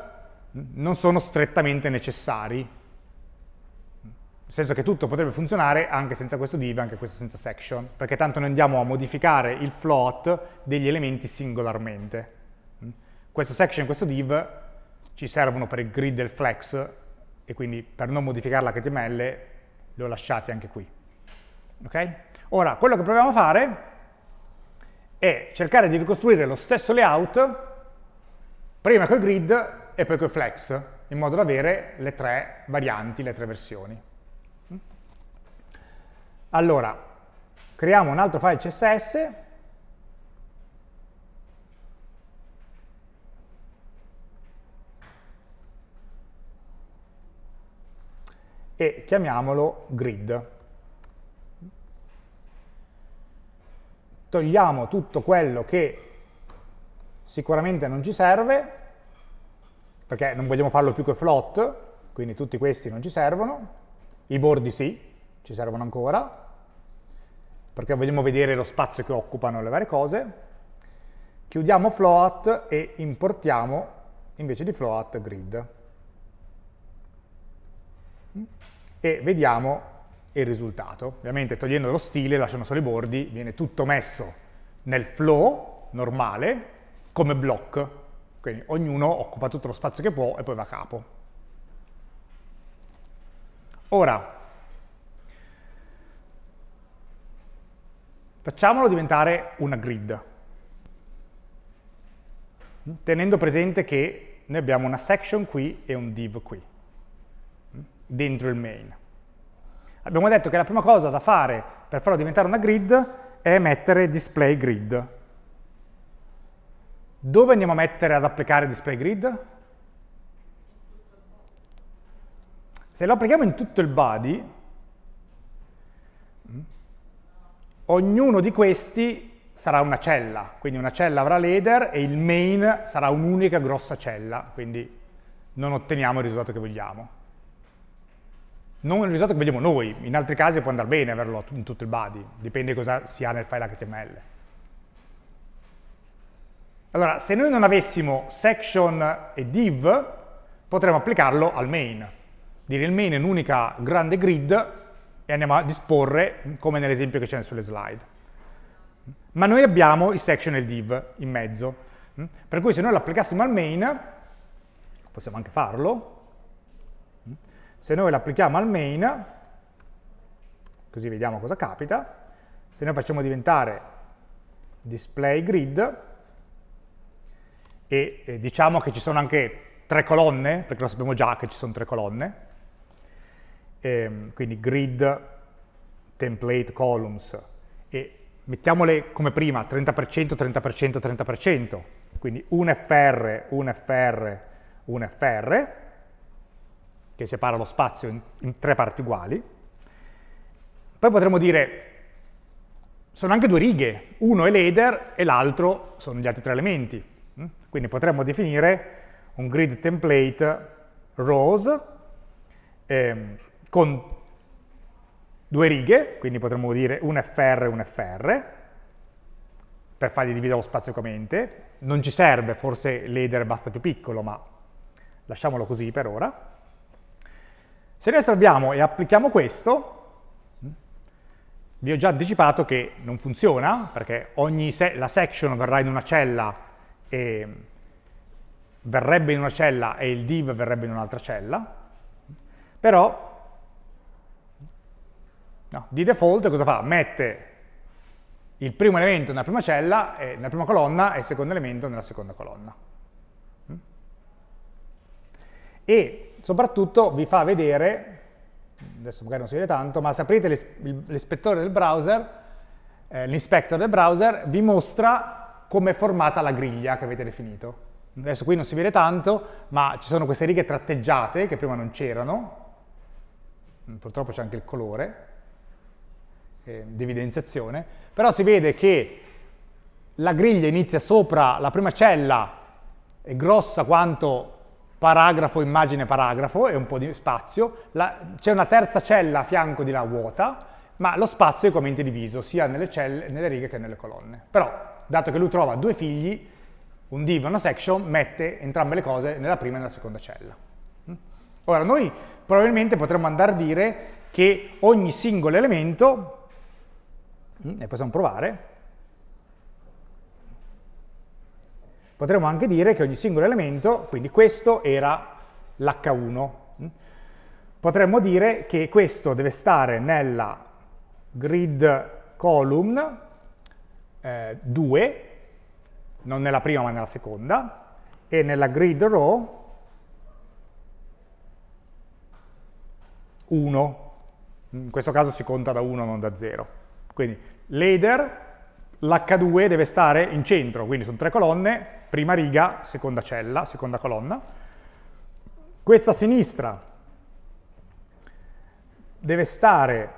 non sono strettamente necessari, nel senso che tutto potrebbe funzionare anche senza questo div, anche questo senza section, perché tanto noi andiamo a modificare il float degli elementi singolarmente. Questo section e questo div ci servono per il grid del flex e quindi per non modificare l'HTML le ho lasciate anche qui. Okay? Ora, quello che proviamo a fare è cercare di ricostruire lo stesso layout prima col grid e poi col flex, in modo da avere le tre varianti, le tre versioni. Allora, creiamo un altro file CSS e chiamiamolo grid. togliamo tutto quello che sicuramente non ci serve, perché non vogliamo farlo più che float, quindi tutti questi non ci servono, i bordi sì, ci servono ancora, perché vogliamo vedere lo spazio che occupano le varie cose, chiudiamo float e importiamo invece di float grid. E vediamo e il risultato. Ovviamente togliendo lo stile, lasciando solo i bordi, viene tutto messo nel flow normale come block. Quindi ognuno occupa tutto lo spazio che può e poi va a capo. Ora, facciamolo diventare una grid, tenendo presente che noi abbiamo una section qui e un div qui, dentro il main. Abbiamo detto che la prima cosa da fare per farlo diventare una grid è mettere display grid. Dove andiamo a mettere ad applicare display grid? Se lo applichiamo in tutto il body, ognuno di questi sarà una cella, quindi una cella avrà l'header e il main sarà un'unica grossa cella, quindi non otteniamo il risultato che vogliamo non è il risultato che vogliamo noi, in altri casi può andare bene averlo in tutto il body, dipende cosa si ha nel file HTML. Allora, se noi non avessimo section e div, potremmo applicarlo al main. Dire il main è un'unica grande grid e andiamo a disporre come nell'esempio che c'è sulle slide. Ma noi abbiamo il section e il div in mezzo, per cui se noi lo applicassimo al main, possiamo anche farlo, se noi l'applichiamo al main, così vediamo cosa capita, se noi facciamo diventare display grid e, diciamo che ci sono anche tre colonne, perché lo sappiamo già che ci sono tre colonne, e, ehm, quindi grid, template, columns, e mettiamole come prima, 30%, 30%, 30%, quindi un FR, un FR, un FR, che separa lo spazio in, in tre parti uguali. Poi potremmo dire, sono anche due righe, uno è l'header e l'altro sono gli altri tre elementi. Mm? Quindi potremmo definire un grid template rows ehm, con due righe, quindi potremmo dire un fr e un fr, per fargli dividere lo spazio ovviamente. Non ci serve, forse l'header basta più piccolo, ma lasciamolo così per ora. Se noi salviamo e applichiamo questo, vi ho già anticipato che non funziona, perché ogni se la section verrà in una cella e verrebbe in una cella e il div verrebbe in un'altra cella, però no, di default cosa fa? Mette il primo elemento nella prima cella, eh, nella prima colonna, e il secondo elemento nella seconda colonna. E soprattutto vi fa vedere, adesso magari non si vede tanto, ma se aprite l'ispettore del browser, eh, l'inspector del browser vi mostra come è formata la griglia che avete definito. Adesso qui non si vede tanto, ma ci sono queste righe tratteggiate che prima non c'erano, purtroppo c'è anche il colore eh, di evidenziazione, però si vede che la griglia inizia sopra la prima cella, è grossa quanto paragrafo, immagine, paragrafo e un po' di spazio, c'è una terza cella a fianco di là vuota, ma lo spazio è equamente diviso sia nelle, celle, nelle righe che nelle colonne. Però, dato che lui trova due figli, un div e una section, mette entrambe le cose nella prima e nella seconda cella. Mm? Ora, noi probabilmente potremmo andare a dire che ogni singolo elemento, mm, e possiamo provare, Potremmo anche dire che ogni singolo elemento, quindi questo era l'H1. Potremmo dire che questo deve stare nella grid column eh, 2, non nella prima ma nella seconda, e nella grid row 1. In questo caso si conta da 1, non da 0. Quindi l'header, l'H2 deve stare in centro, quindi sono tre colonne, prima riga, seconda cella, seconda colonna. Questa sinistra deve stare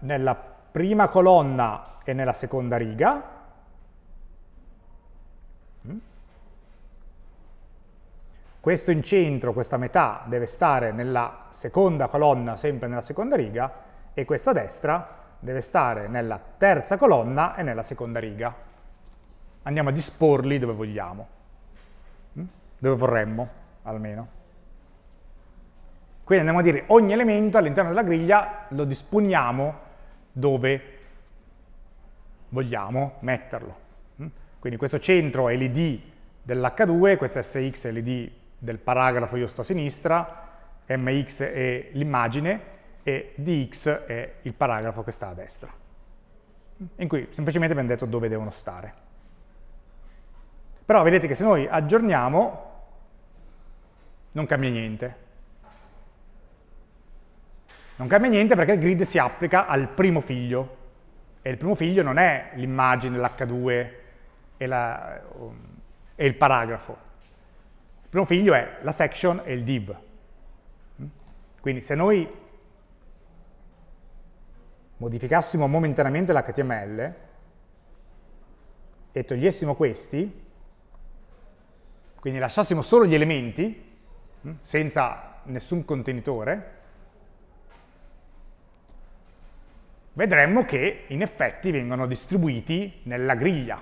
nella prima colonna e nella seconda riga. Mm. Questo in centro, questa metà, deve stare nella seconda colonna, sempre nella seconda riga, e questa destra deve stare nella terza colonna e nella seconda riga andiamo a disporli dove vogliamo, mm? dove vorremmo almeno. Quindi andiamo a dire ogni elemento all'interno della griglia lo disponiamo dove vogliamo metterlo. Mm? Quindi questo centro è l'id dell'H2, questo SX è l'id del paragrafo io sto a sinistra, MX è l'immagine e DX è il paragrafo che sta a destra, mm? in cui semplicemente abbiamo detto dove devono stare. Però vedete che se noi aggiorniamo non cambia niente. Non cambia niente perché il grid si applica al primo figlio e il primo figlio non è l'immagine, l'H2 e, la, e il paragrafo. Il primo figlio è la section e il div. Quindi se noi modificassimo momentaneamente l'HTML e togliessimo questi, quindi lasciassimo solo gli elementi, mm, senza nessun contenitore, vedremmo che in effetti vengono distribuiti nella griglia.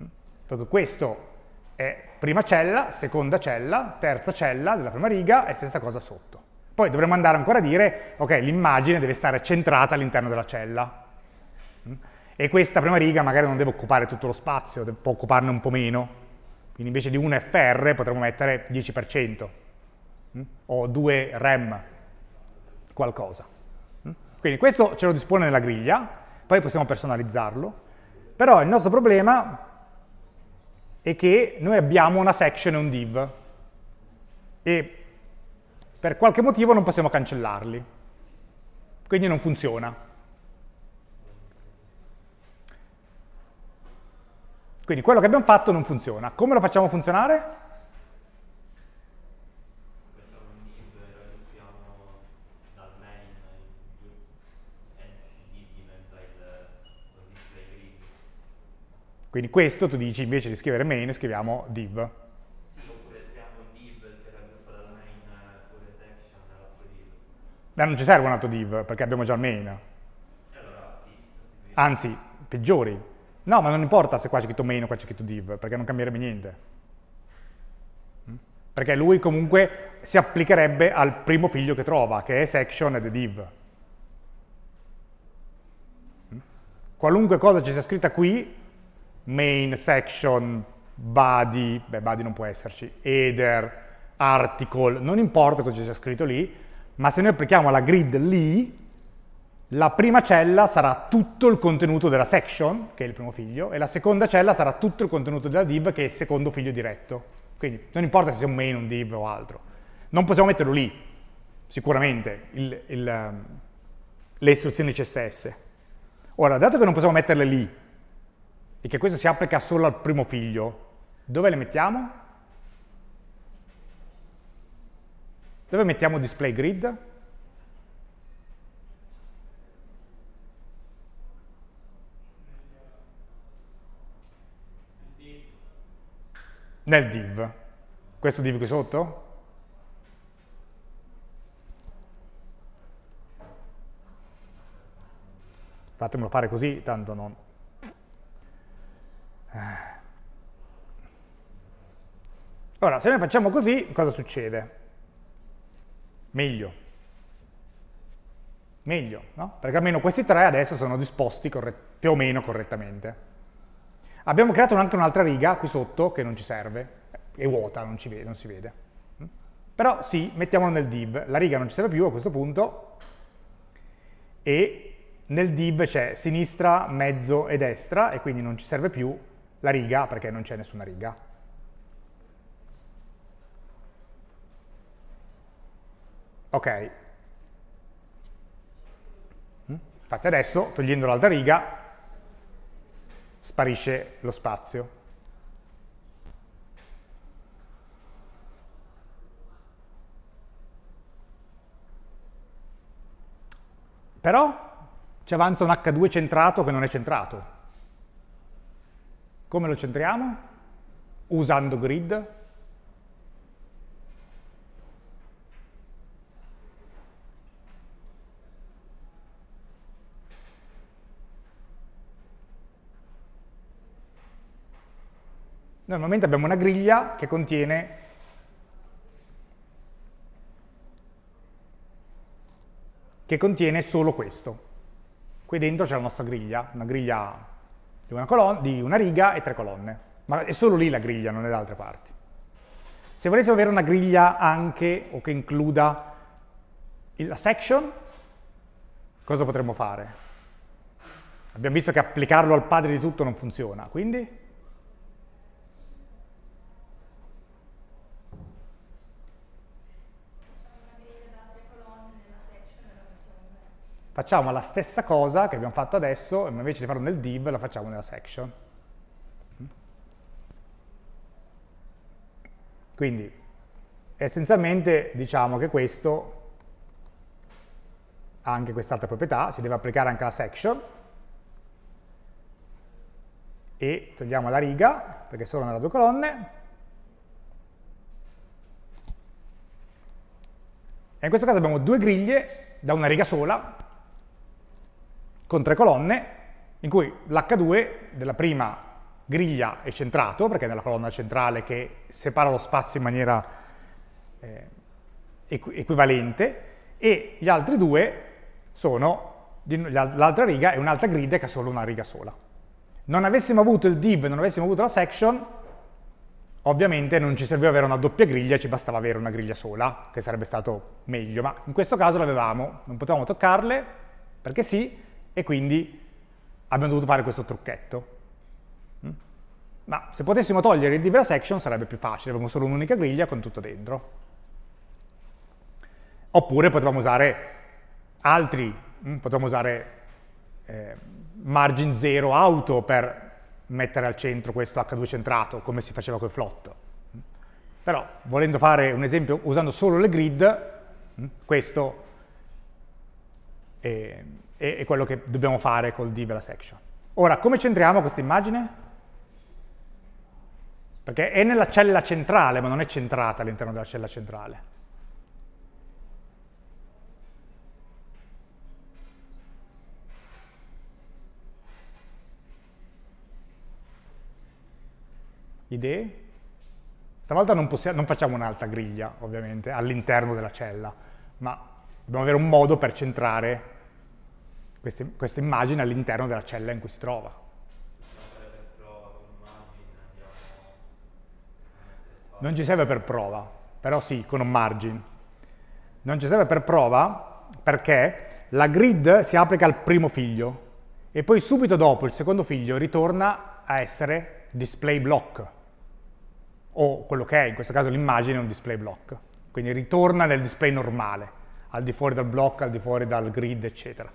Mm. Proprio questo è prima cella, seconda cella, terza cella della prima riga e stessa cosa sotto. Poi dovremmo andare ancora a dire, ok, l'immagine deve stare centrata all'interno della cella. Mm. E questa prima riga magari non deve occupare tutto lo spazio, può occuparne un po' meno, quindi invece di 1 FR potremmo mettere 10% mm? o 2 REM qualcosa. Mm? Quindi questo ce lo dispone nella griglia, poi possiamo personalizzarlo, però il nostro problema è che noi abbiamo una section e un div e per qualche motivo non possiamo cancellarli, quindi non funziona. Quindi quello che abbiamo fatto non funziona. Come lo facciamo funzionare? Quindi questo tu dici invece di scrivere main scriviamo div. Sì, oppure creiamo un div che raggruppa dal main pure section all'altro div. Ma non ci serve un altro div perché abbiamo già il main. Allora, sì, Anzi, peggiori, No, ma non importa se qua c'è scritto main o qua c'è scritto div, perché non cambierebbe niente. Perché lui comunque si applicherebbe al primo figlio che trova, che è section ed è div. Qualunque cosa ci sia scritta qui, main, section, body, beh body non può esserci, header, article, non importa cosa ci sia scritto lì, ma se noi applichiamo la grid lì, la prima cella sarà tutto il contenuto della section, che è il primo figlio, e la seconda cella sarà tutto il contenuto della div, che è il secondo figlio diretto. Quindi non importa se sia un main, un div o altro. Non possiamo metterlo lì, sicuramente, il, il, ehm, le istruzioni CSS. Ora, dato che non possiamo metterle lì, e che questo si applica solo al primo figlio, dove le mettiamo? Dove mettiamo display grid? nel div. Questo div qui sotto? Fatemelo fare così, tanto non... Ah. Ora, se noi facciamo così, cosa succede? Meglio. Meglio, no? Perché almeno questi tre adesso sono disposti più o meno correttamente. Abbiamo creato anche un'altra riga qui sotto che non ci serve, è vuota, non, vede, non si vede. Mm? Però sì, mettiamola nel div, la riga non ci serve più a questo punto e nel div c'è sinistra, mezzo e destra e quindi non ci serve più la riga perché non c'è nessuna riga. Ok. Infatti mm? adesso, togliendo l'altra riga, sparisce lo spazio. Però ci avanza un H2 centrato che non è centrato. Come lo centriamo? Usando grid, momento abbiamo una griglia che contiene che contiene solo questo. Qui dentro c'è la nostra griglia, una griglia di una, di una riga e tre colonne, ma è solo lì la griglia, non è da altre parti. Se volessimo avere una griglia anche o che includa la section, cosa potremmo fare? Abbiamo visto che applicarlo al padre di tutto non funziona, quindi Facciamo la stessa cosa che abbiamo fatto adesso, ma invece di farlo nel div la facciamo nella section. Quindi essenzialmente diciamo che questo ha anche quest'altra proprietà, si deve applicare anche alla section e togliamo la riga perché sono nella due colonne e in questo caso abbiamo due griglie da una riga sola con tre colonne in cui l'H2 della prima griglia è centrato, perché è nella colonna centrale che separa lo spazio in maniera eh, equ equivalente, e gli altri due sono l'altra riga è un'altra grid che ha solo una riga sola. Non avessimo avuto il div, non avessimo avuto la section, ovviamente non ci serviva avere una doppia griglia, ci bastava avere una griglia sola, che sarebbe stato meglio, ma in questo caso l'avevamo, non potevamo toccarle, perché sì, e quindi abbiamo dovuto fare questo trucchetto. Mm? Ma se potessimo togliere il diverse section sarebbe più facile, avevamo solo un'unica griglia con tutto dentro. Oppure potevamo usare altri, mm, potevamo usare eh, margin zero auto per mettere al centro questo H2 centrato, come si faceva con il flot. Mm? Però, volendo fare un esempio usando solo le grid, questo eh, e, e quello che dobbiamo fare col div e la section. Ora, come centriamo questa immagine? Perché è nella cella centrale, ma non è centrata all'interno della cella centrale. Idee? Stavolta non, non facciamo un'altra griglia, ovviamente, all'interno della cella, ma dobbiamo avere un modo per centrare queste, questa immagine all'interno della cella in cui si trova. Non ci serve per prova, però sì, con un margin. Non ci serve per prova perché la grid si applica al primo figlio e poi subito dopo il secondo figlio ritorna a essere display block o quello che è, in questo caso l'immagine è un display block, quindi ritorna nel display normale, al di fuori dal block, al di fuori dal grid, eccetera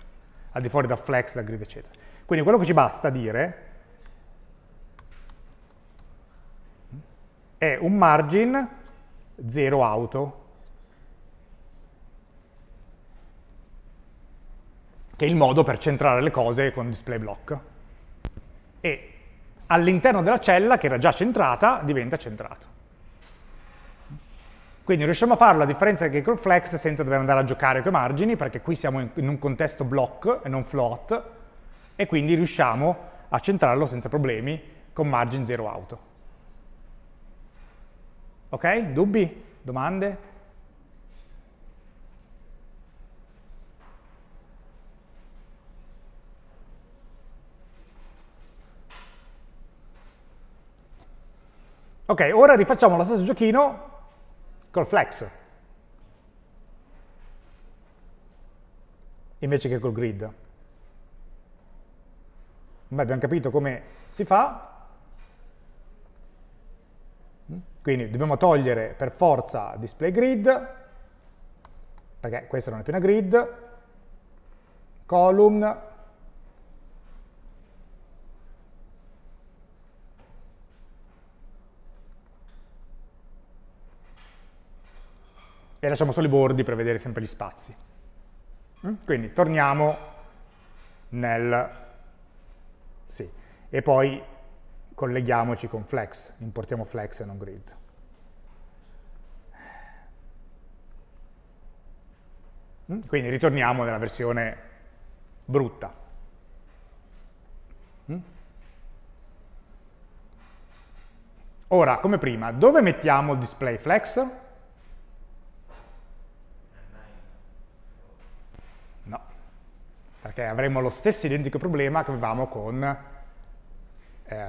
al di fuori da flex, da grid, eccetera. Quindi quello che ci basta dire è un margin 0 auto, che è il modo per centrare le cose con display block. E all'interno della cella, che era già centrata, diventa centrato. Quindi riusciamo a farlo a differenza che col flex senza dover andare a giocare con i margini, perché qui siamo in un contesto block e non float, e quindi riusciamo a centrarlo senza problemi con margin zero auto. Ok? Dubbi? Domande? Ok, ora rifacciamo lo stesso giochino col flex, invece che col grid. Ma abbiamo capito come si fa, quindi dobbiamo togliere per forza display grid, perché questa non è più una grid, column, e lasciamo solo i bordi per vedere sempre gli spazi. Mm? Quindi torniamo nel sì, e poi colleghiamoci con flex, importiamo flex e non grid. Mm? Quindi ritorniamo nella versione brutta. Mm? Ora, come prima, dove mettiamo il display flex? perché avremo lo stesso identico problema che avevamo con, eh,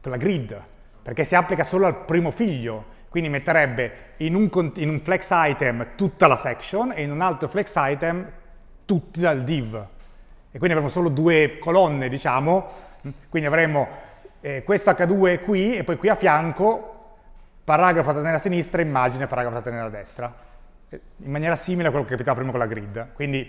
con la grid, perché si applica solo al primo figlio, quindi metterebbe in un, in un, flex item tutta la section e in un altro flex item tutti dal div. E quindi avremo solo due colonne, diciamo, quindi avremo eh, questo H2 qui e poi qui a fianco paragrafo da tenere a sinistra, immagine, paragrafo da tenere a destra, eh, in maniera simile a quello che capitava prima con la grid. Quindi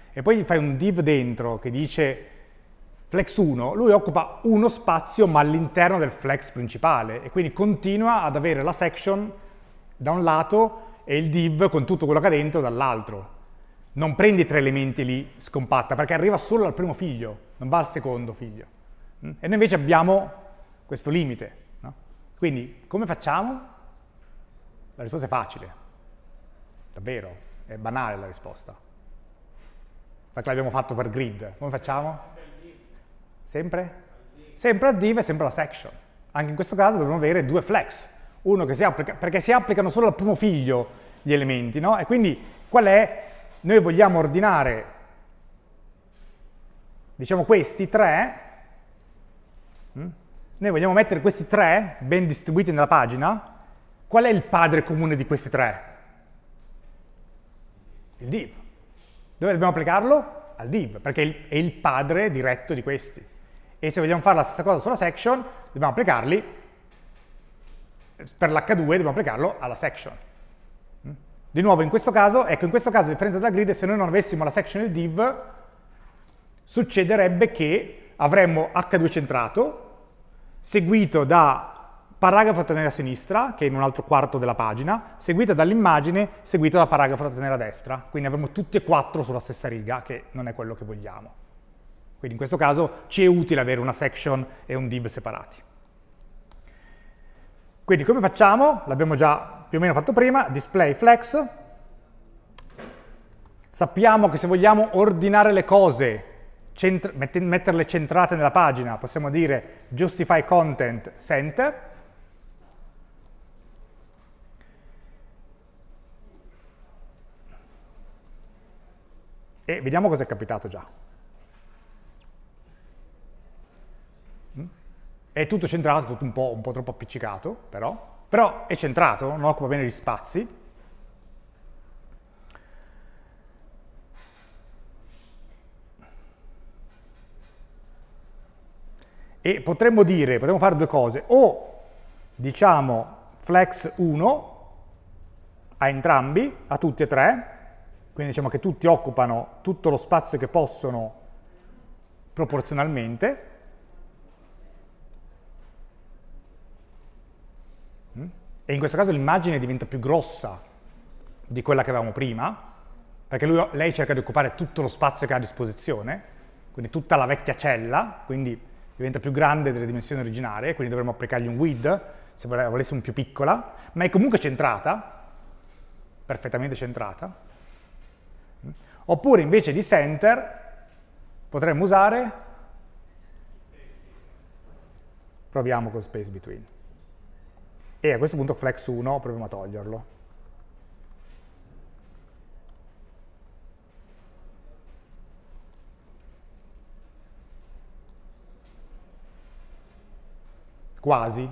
e poi gli fai un div dentro che dice flex 1, lui occupa uno spazio ma all'interno del flex principale e quindi continua ad avere la section da un lato e il div con tutto quello che ha dentro dall'altro. Non prendi tre elementi lì scompatta perché arriva solo al primo figlio, non va al secondo figlio. Mm? E noi invece abbiamo questo limite. No? Quindi come facciamo? La risposta è facile, davvero, è banale la risposta perché l'abbiamo fatto per grid. Come facciamo? Sempre? Sempre a div e sempre alla section. Anche in questo caso dobbiamo avere due flex. Uno che si applica, perché si applicano solo al primo figlio gli elementi, no? E quindi qual è? Noi vogliamo ordinare, diciamo questi tre, mm? noi vogliamo mettere questi tre ben distribuiti nella pagina, qual è il padre comune di questi tre? Il div. Dove dobbiamo applicarlo? Al div, perché è il padre diretto di questi. E se vogliamo fare la stessa cosa sulla section, dobbiamo applicarli, per l'H2 dobbiamo applicarlo alla section. Mm? Di nuovo, in questo caso, ecco, in questo caso la differenza della grid se noi non avessimo la section e il div, succederebbe che avremmo H2 centrato, seguito da paragrafo a tenere a sinistra, che è in un altro quarto della pagina, seguita dall'immagine, seguito da paragrafo da tenere a destra. Quindi avremo tutti e quattro sulla stessa riga, che non è quello che vogliamo. Quindi in questo caso ci è utile avere una section e un div separati. Quindi come facciamo? L'abbiamo già più o meno fatto prima, display flex. Sappiamo che se vogliamo ordinare le cose metterle centrate nella pagina, possiamo dire justify content center, E vediamo cosa è capitato già. Mm? È tutto centrato, tutto un po', un po troppo appiccicato, però. Però è centrato, non occupa bene gli spazi, e potremmo dire, potremmo fare due cose, o diciamo flex 1 a entrambi, a tutti e tre, quindi diciamo che tutti occupano tutto lo spazio che possono proporzionalmente. Mm? E in questo caso l'immagine diventa più grossa di quella che avevamo prima, perché lui, lei cerca di occupare tutto lo spazio che ha a disposizione, quindi tutta la vecchia cella, quindi diventa più grande delle dimensioni originarie, quindi dovremmo applicargli un width, se volessimo più piccola, ma è comunque centrata, perfettamente centrata. Oppure invece di center potremmo usare, proviamo con space between. E a questo punto flex 1 proviamo a toglierlo. Quasi,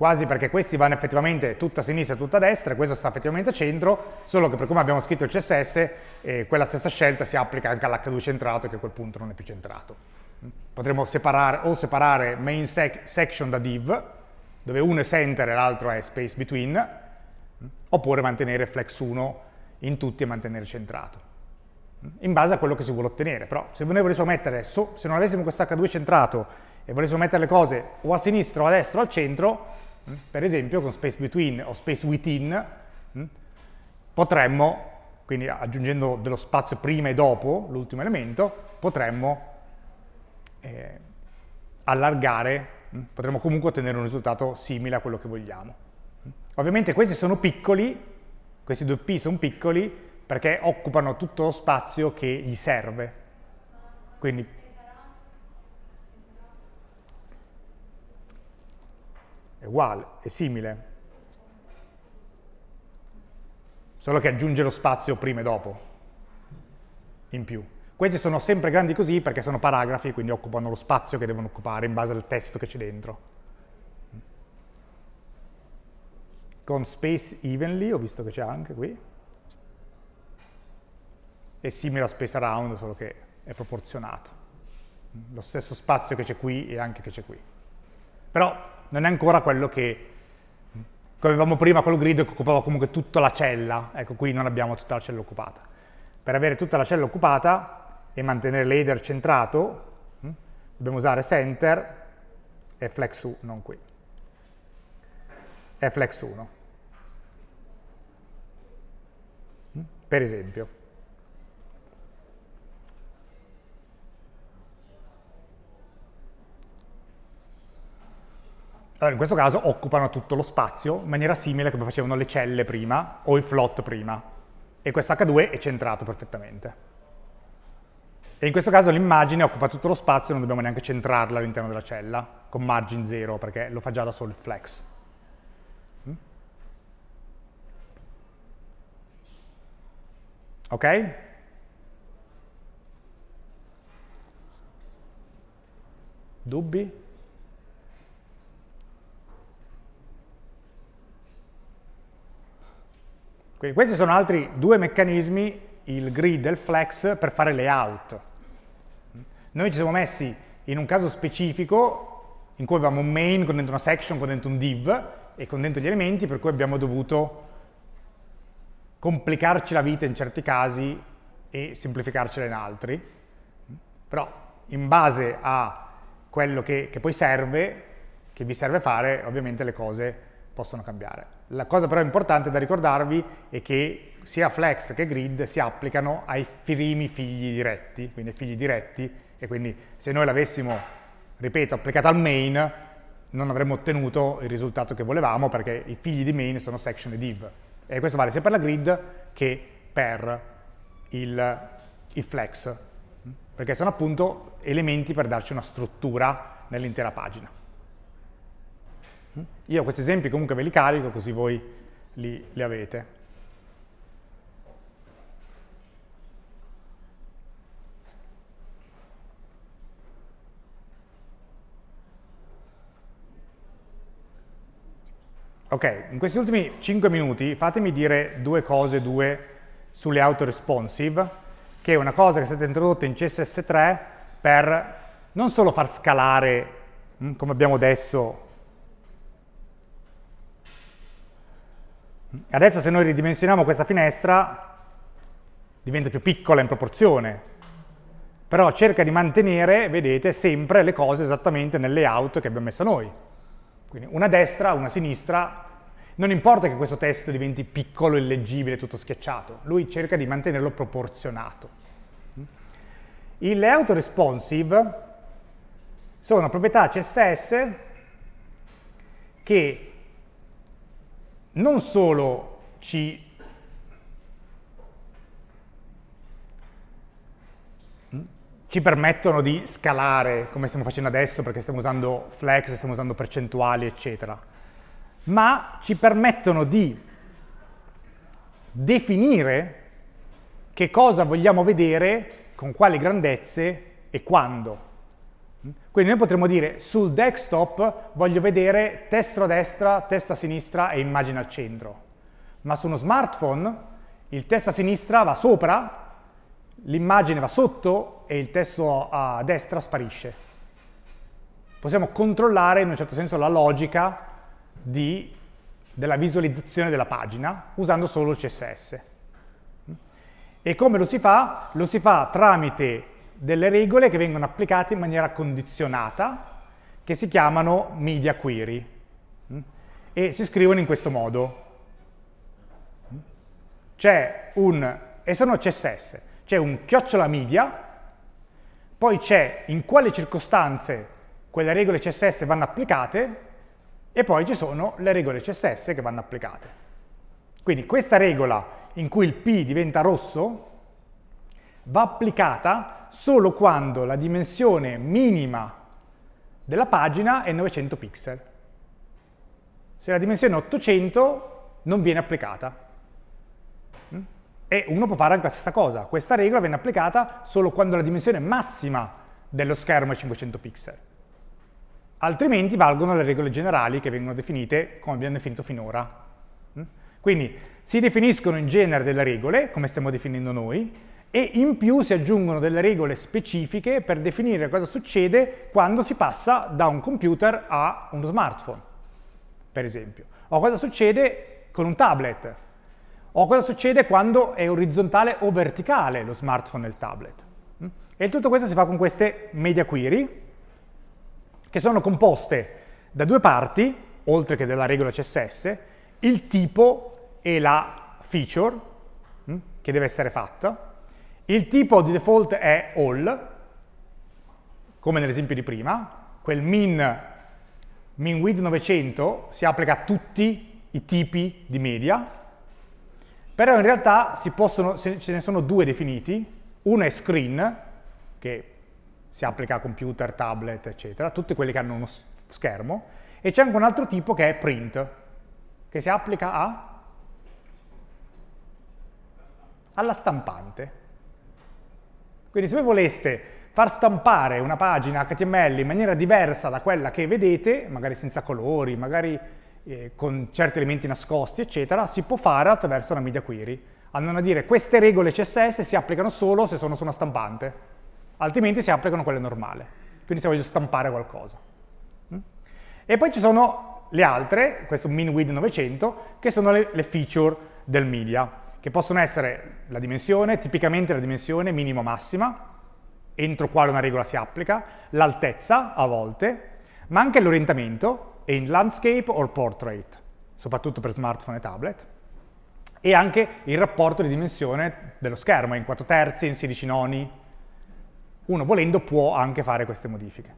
quasi perché questi vanno effettivamente tutta a sinistra e tutta a destra, questo sta effettivamente a centro, solo che per come abbiamo scritto il CSS, eh, quella stessa scelta si applica anche all'H2 centrato, che a quel punto non è più centrato. Potremmo separare o separare main sec section da div, dove uno è center e l'altro è space between, oppure mantenere flex 1 in tutti e mantenere centrato in base a quello che si vuole ottenere, però se noi volessimo mettere, so, se non avessimo questo H2 centrato e volessimo mettere le cose o a sinistra o a destra o al centro, Mm? Per esempio con space between o space within mm? potremmo, quindi aggiungendo dello spazio prima e dopo l'ultimo elemento, potremmo eh, allargare, mm? potremmo comunque ottenere un risultato simile a quello che vogliamo. Ovviamente questi sono piccoli, questi due P sono piccoli perché occupano tutto lo spazio che gli serve. Quindi è uguale, è simile, solo che aggiunge lo spazio prima e dopo, in più. Questi sono sempre grandi così perché sono paragrafi, quindi occupano lo spazio che devono occupare in base al testo che c'è dentro. Con space evenly, ho visto che c'è anche qui, è simile a space around, solo che è proporzionato. Lo stesso spazio che c'è qui e anche che c'è qui. Però non è ancora quello che, che avevamo prima col grid che occupava comunque tutta la cella, ecco qui non abbiamo tutta la cella occupata. Per avere tutta la cella occupata e mantenere l'header centrato, hm, dobbiamo usare center e flex u, non qui, e flex 1, hm, per esempio. in questo caso occupano tutto lo spazio in maniera simile a come facevano le celle prima o i float prima. E questo H2 è centrato perfettamente. E in questo caso l'immagine occupa tutto lo spazio e non dobbiamo neanche centrarla all'interno della cella, con margin 0, perché lo fa già da solo il flex. Mm? Ok? Dubbi? Quindi questi sono altri due meccanismi, il grid e il flex, per fare layout. Noi ci siamo messi in un caso specifico in cui avevamo un main con dentro una section, con dentro un div e con dentro gli elementi, per cui abbiamo dovuto complicarci la vita in certi casi e semplificarcela in altri. Però in base a quello che, che poi serve, che vi serve fare, ovviamente le cose possono cambiare. La cosa però importante da ricordarvi è che sia Flex che Grid si applicano ai primi figli diretti, quindi ai figli diretti, e quindi se noi l'avessimo, ripeto, applicata al main, non avremmo ottenuto il risultato che volevamo perché i figli di main sono section e div. E questo vale sia per la grid che per il, il flex, perché sono appunto elementi per darci una struttura nell'intera pagina. Io questi esempi comunque ve li carico così voi li, li avete. Ok, in questi ultimi 5 minuti fatemi dire due cose, due sulle autoresponsive, che è una cosa che è stata introdotta in CSS3 per non solo far scalare, mm, come abbiamo adesso, Adesso se noi ridimensioniamo questa finestra diventa più piccola in proporzione, però cerca di mantenere, vedete, sempre le cose esattamente nel layout che abbiamo messo noi. Quindi una destra, una sinistra, non importa che questo testo diventi piccolo, illeggibile, tutto schiacciato, lui cerca di mantenerlo proporzionato. Il layout responsive sono proprietà CSS che non solo ci ci permettono di scalare come stiamo facendo adesso perché stiamo usando flex, stiamo usando percentuali, eccetera, ma ci permettono di definire che cosa vogliamo vedere, con quali grandezze e quando. Quindi noi potremmo dire sul desktop voglio vedere testo a destra, testo a sinistra e immagine al centro. Ma su uno smartphone il testo a sinistra va sopra, l'immagine va sotto e il testo a destra sparisce. Possiamo controllare in un certo senso la logica di, della visualizzazione della pagina usando solo il CSS. E come lo si fa? Lo si fa tramite delle regole che vengono applicate in maniera condizionata, che si chiamano media query, mm, e si scrivono in questo modo. C'è un, e sono CSS, c'è un chiocciola media, poi c'è in quale circostanze quelle regole CSS vanno applicate e poi ci sono le regole CSS che vanno applicate. Quindi questa regola in cui il P diventa rosso va applicata solo quando la dimensione minima della pagina è 900 pixel. Se la dimensione è 800 non viene applicata. Mm? E uno può fare anche la stessa cosa. Questa regola viene applicata solo quando la dimensione massima dello schermo è 500 pixel. Altrimenti valgono le regole generali che vengono definite come abbiamo definito finora. Mm? Quindi si definiscono in genere delle regole, come stiamo definendo noi, e in più si aggiungono delle regole specifiche per definire cosa succede quando si passa da un computer a uno smartphone, per esempio, o cosa succede con un tablet, o cosa succede quando è orizzontale o verticale lo smartphone e il tablet. E tutto questo si fa con queste media query, che sono composte da due parti, oltre che della regola CSS, il tipo e la feature mm, che deve essere fatta, il tipo di default è all, come nell'esempio di prima, quel min, min width 900 si applica a tutti i tipi di media, però in realtà possono, ce ne sono due definiti, uno è screen, che si applica a computer, tablet, eccetera, tutti quelli che hanno uno schermo, e c'è anche un altro tipo che è print, che si applica a alla stampante. Quindi se voi voleste far stampare una pagina HTML in maniera diversa da quella che vedete, magari senza colori, magari eh, con certi elementi nascosti, eccetera, si può fare attraverso una media query. Andando a dire queste regole CSS si applicano solo se sono su una stampante, altrimenti si applicano quelle normali. Quindi se voglio stampare qualcosa. Mm? E poi ci sono le altre, questo MinWid 900, che sono le, le feature del media che possono essere la dimensione, tipicamente la dimensione minimo-massima, entro quale una regola si applica, l'altezza a volte, ma anche l'orientamento in landscape or portrait, soprattutto per smartphone e tablet, e anche il rapporto di dimensione dello schermo, in 4 terzi, in 16 noni. Uno volendo può anche fare queste modifiche.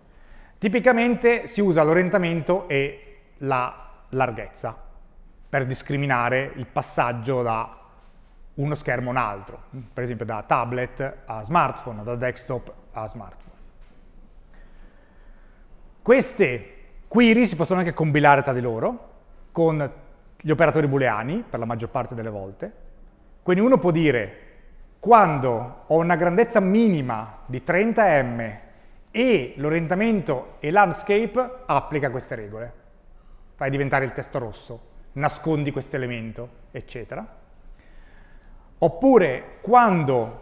Tipicamente si usa l'orientamento e la larghezza per discriminare il passaggio da uno schermo un altro, per esempio da tablet a smartphone, da desktop a smartphone. Queste query si possono anche combinare tra di loro con gli operatori booleani per la maggior parte delle volte, quindi uno può dire quando ho una grandezza minima di 30 m e l'orientamento e landscape applica queste regole, fai diventare il testo rosso, nascondi questo elemento, eccetera. Oppure quando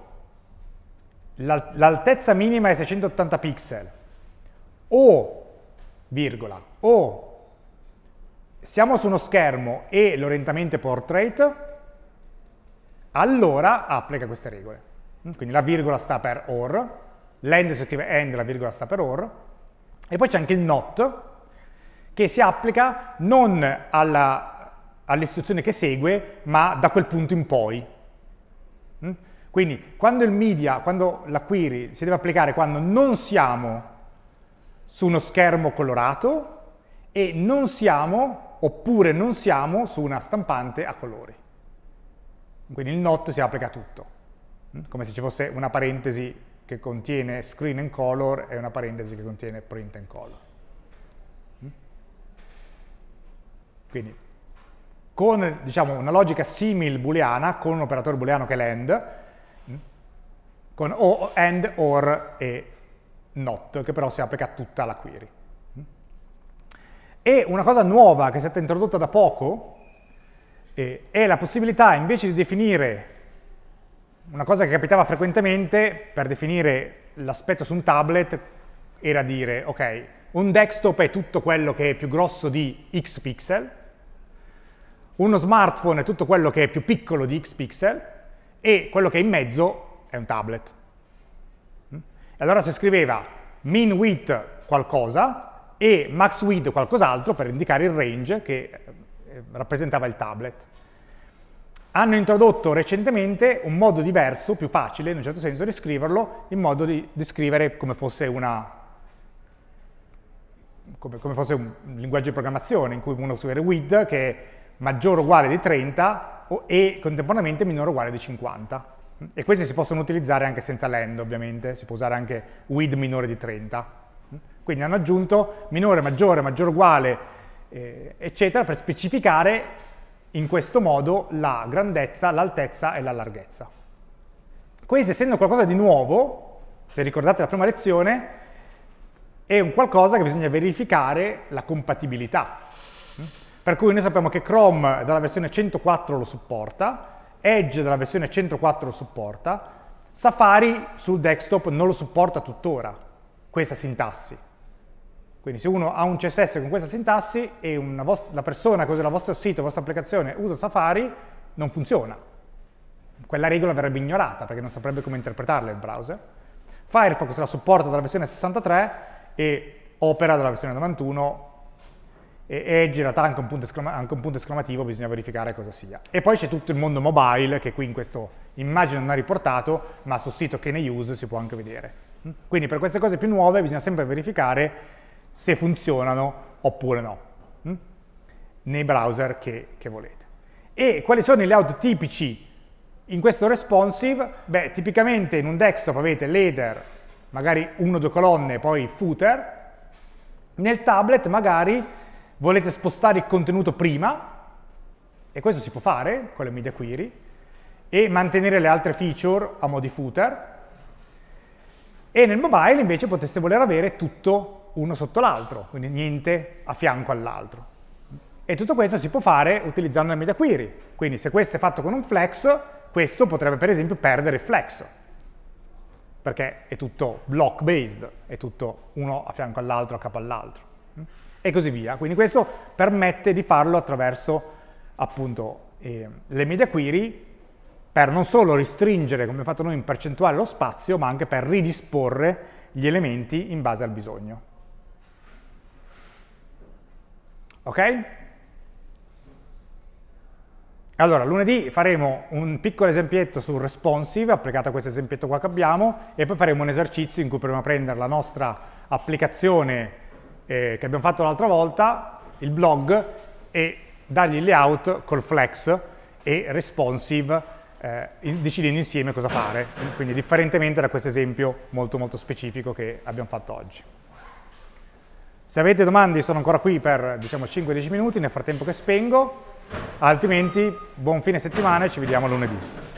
l'altezza minima è 680 pixel o, virgola, o siamo su uno schermo e l'orientamento è portrait, allora applica queste regole. Mm, quindi la virgola sta per or, l'end si scrive end, la virgola sta per or, e poi c'è anche il not, che si applica non all'istruzione all che segue, ma da quel punto in poi, quindi quando il media, quando la query si deve applicare quando non siamo su uno schermo colorato e non siamo oppure non siamo su una stampante a colori. Quindi il not si applica a tutto, mm? come se ci fosse una parentesi che contiene screen and color e una parentesi che contiene print and color. Mm? Quindi con diciamo, una logica simile booleana, con un operatore booleano che è l'end, con o, and, or e not, che però si applica a tutta la query. E una cosa nuova che è stata introdotta da poco eh, è la possibilità invece di definire una cosa che capitava frequentemente per definire l'aspetto su un tablet era dire, ok, un desktop è tutto quello che è più grosso di x pixel, uno smartphone è tutto quello che è più piccolo di x pixel e quello che è in mezzo è un tablet. Mm? allora si scriveva min width qualcosa e max width qualcos'altro per indicare il range che eh, eh, rappresentava il tablet. Hanno introdotto recentemente un modo diverso, più facile in un certo senso, di scriverlo in modo di, di scrivere come fosse, una, come, come fosse un linguaggio di programmazione in cui uno scrive width che è maggiore o uguale di 30 e contemporaneamente minore o uguale di 50 e questi si possono utilizzare anche senza land ovviamente, si può usare anche with minore di 30. Quindi hanno aggiunto minore, maggiore, maggiore uguale, eh, eccetera, per specificare in questo modo la grandezza, l'altezza e la larghezza. Questo essendo qualcosa di nuovo, se ricordate la prima lezione, è un qualcosa che bisogna verificare la compatibilità. Per cui noi sappiamo che Chrome dalla versione 104 lo supporta, Edge della versione 104 lo supporta, Safari sul desktop non lo supporta tuttora, questa sintassi. Quindi se uno ha un CSS con questa sintassi e la persona che usa il vostro sito, la vostra applicazione usa Safari, non funziona. Quella regola verrebbe ignorata perché non saprebbe come interpretarla il browser. Firefox la supporta dalla versione 63 e Opera dalla versione 91 e edge in realtà anche un, punto anche un punto esclamativo, bisogna verificare cosa sia. E poi c'è tutto il mondo mobile che qui in questa immagine non ha riportato, ma sul sito che ne use si può anche vedere. Quindi per queste cose più nuove bisogna sempre verificare se funzionano oppure no, hm? nei browser che, che volete. E quali sono i layout tipici in questo responsive? Beh, tipicamente in un desktop avete header, magari uno o due colonne, poi footer, nel tablet magari volete spostare il contenuto prima, e questo si può fare con le media query, e mantenere le altre feature a modi footer, e nel mobile invece potreste voler avere tutto uno sotto l'altro, quindi niente a fianco all'altro. E tutto questo si può fare utilizzando la media query, quindi se questo è fatto con un flex, questo potrebbe per esempio perdere il flex, perché è tutto block based, è tutto uno a fianco all'altro, a capo all'altro e così via. Quindi questo permette di farlo attraverso appunto eh, le media query per non solo restringere come abbiamo fatto noi, in percentuale lo spazio, ma anche per ridisporre gli elementi in base al bisogno. Ok? Allora, lunedì faremo un piccolo esempietto sul responsive, applicato a questo esempietto qua che abbiamo, e poi faremo un esercizio in cui proviamo a prendere la nostra applicazione eh, che abbiamo fatto l'altra volta, il blog, e dargli il layout col flex e responsive eh, decidendo insieme cosa fare, quindi differentemente da questo esempio molto molto specifico che abbiamo fatto oggi. Se avete domande sono ancora qui per diciamo 5-10 minuti, nel frattempo che spengo, altrimenti buon fine settimana e ci vediamo lunedì.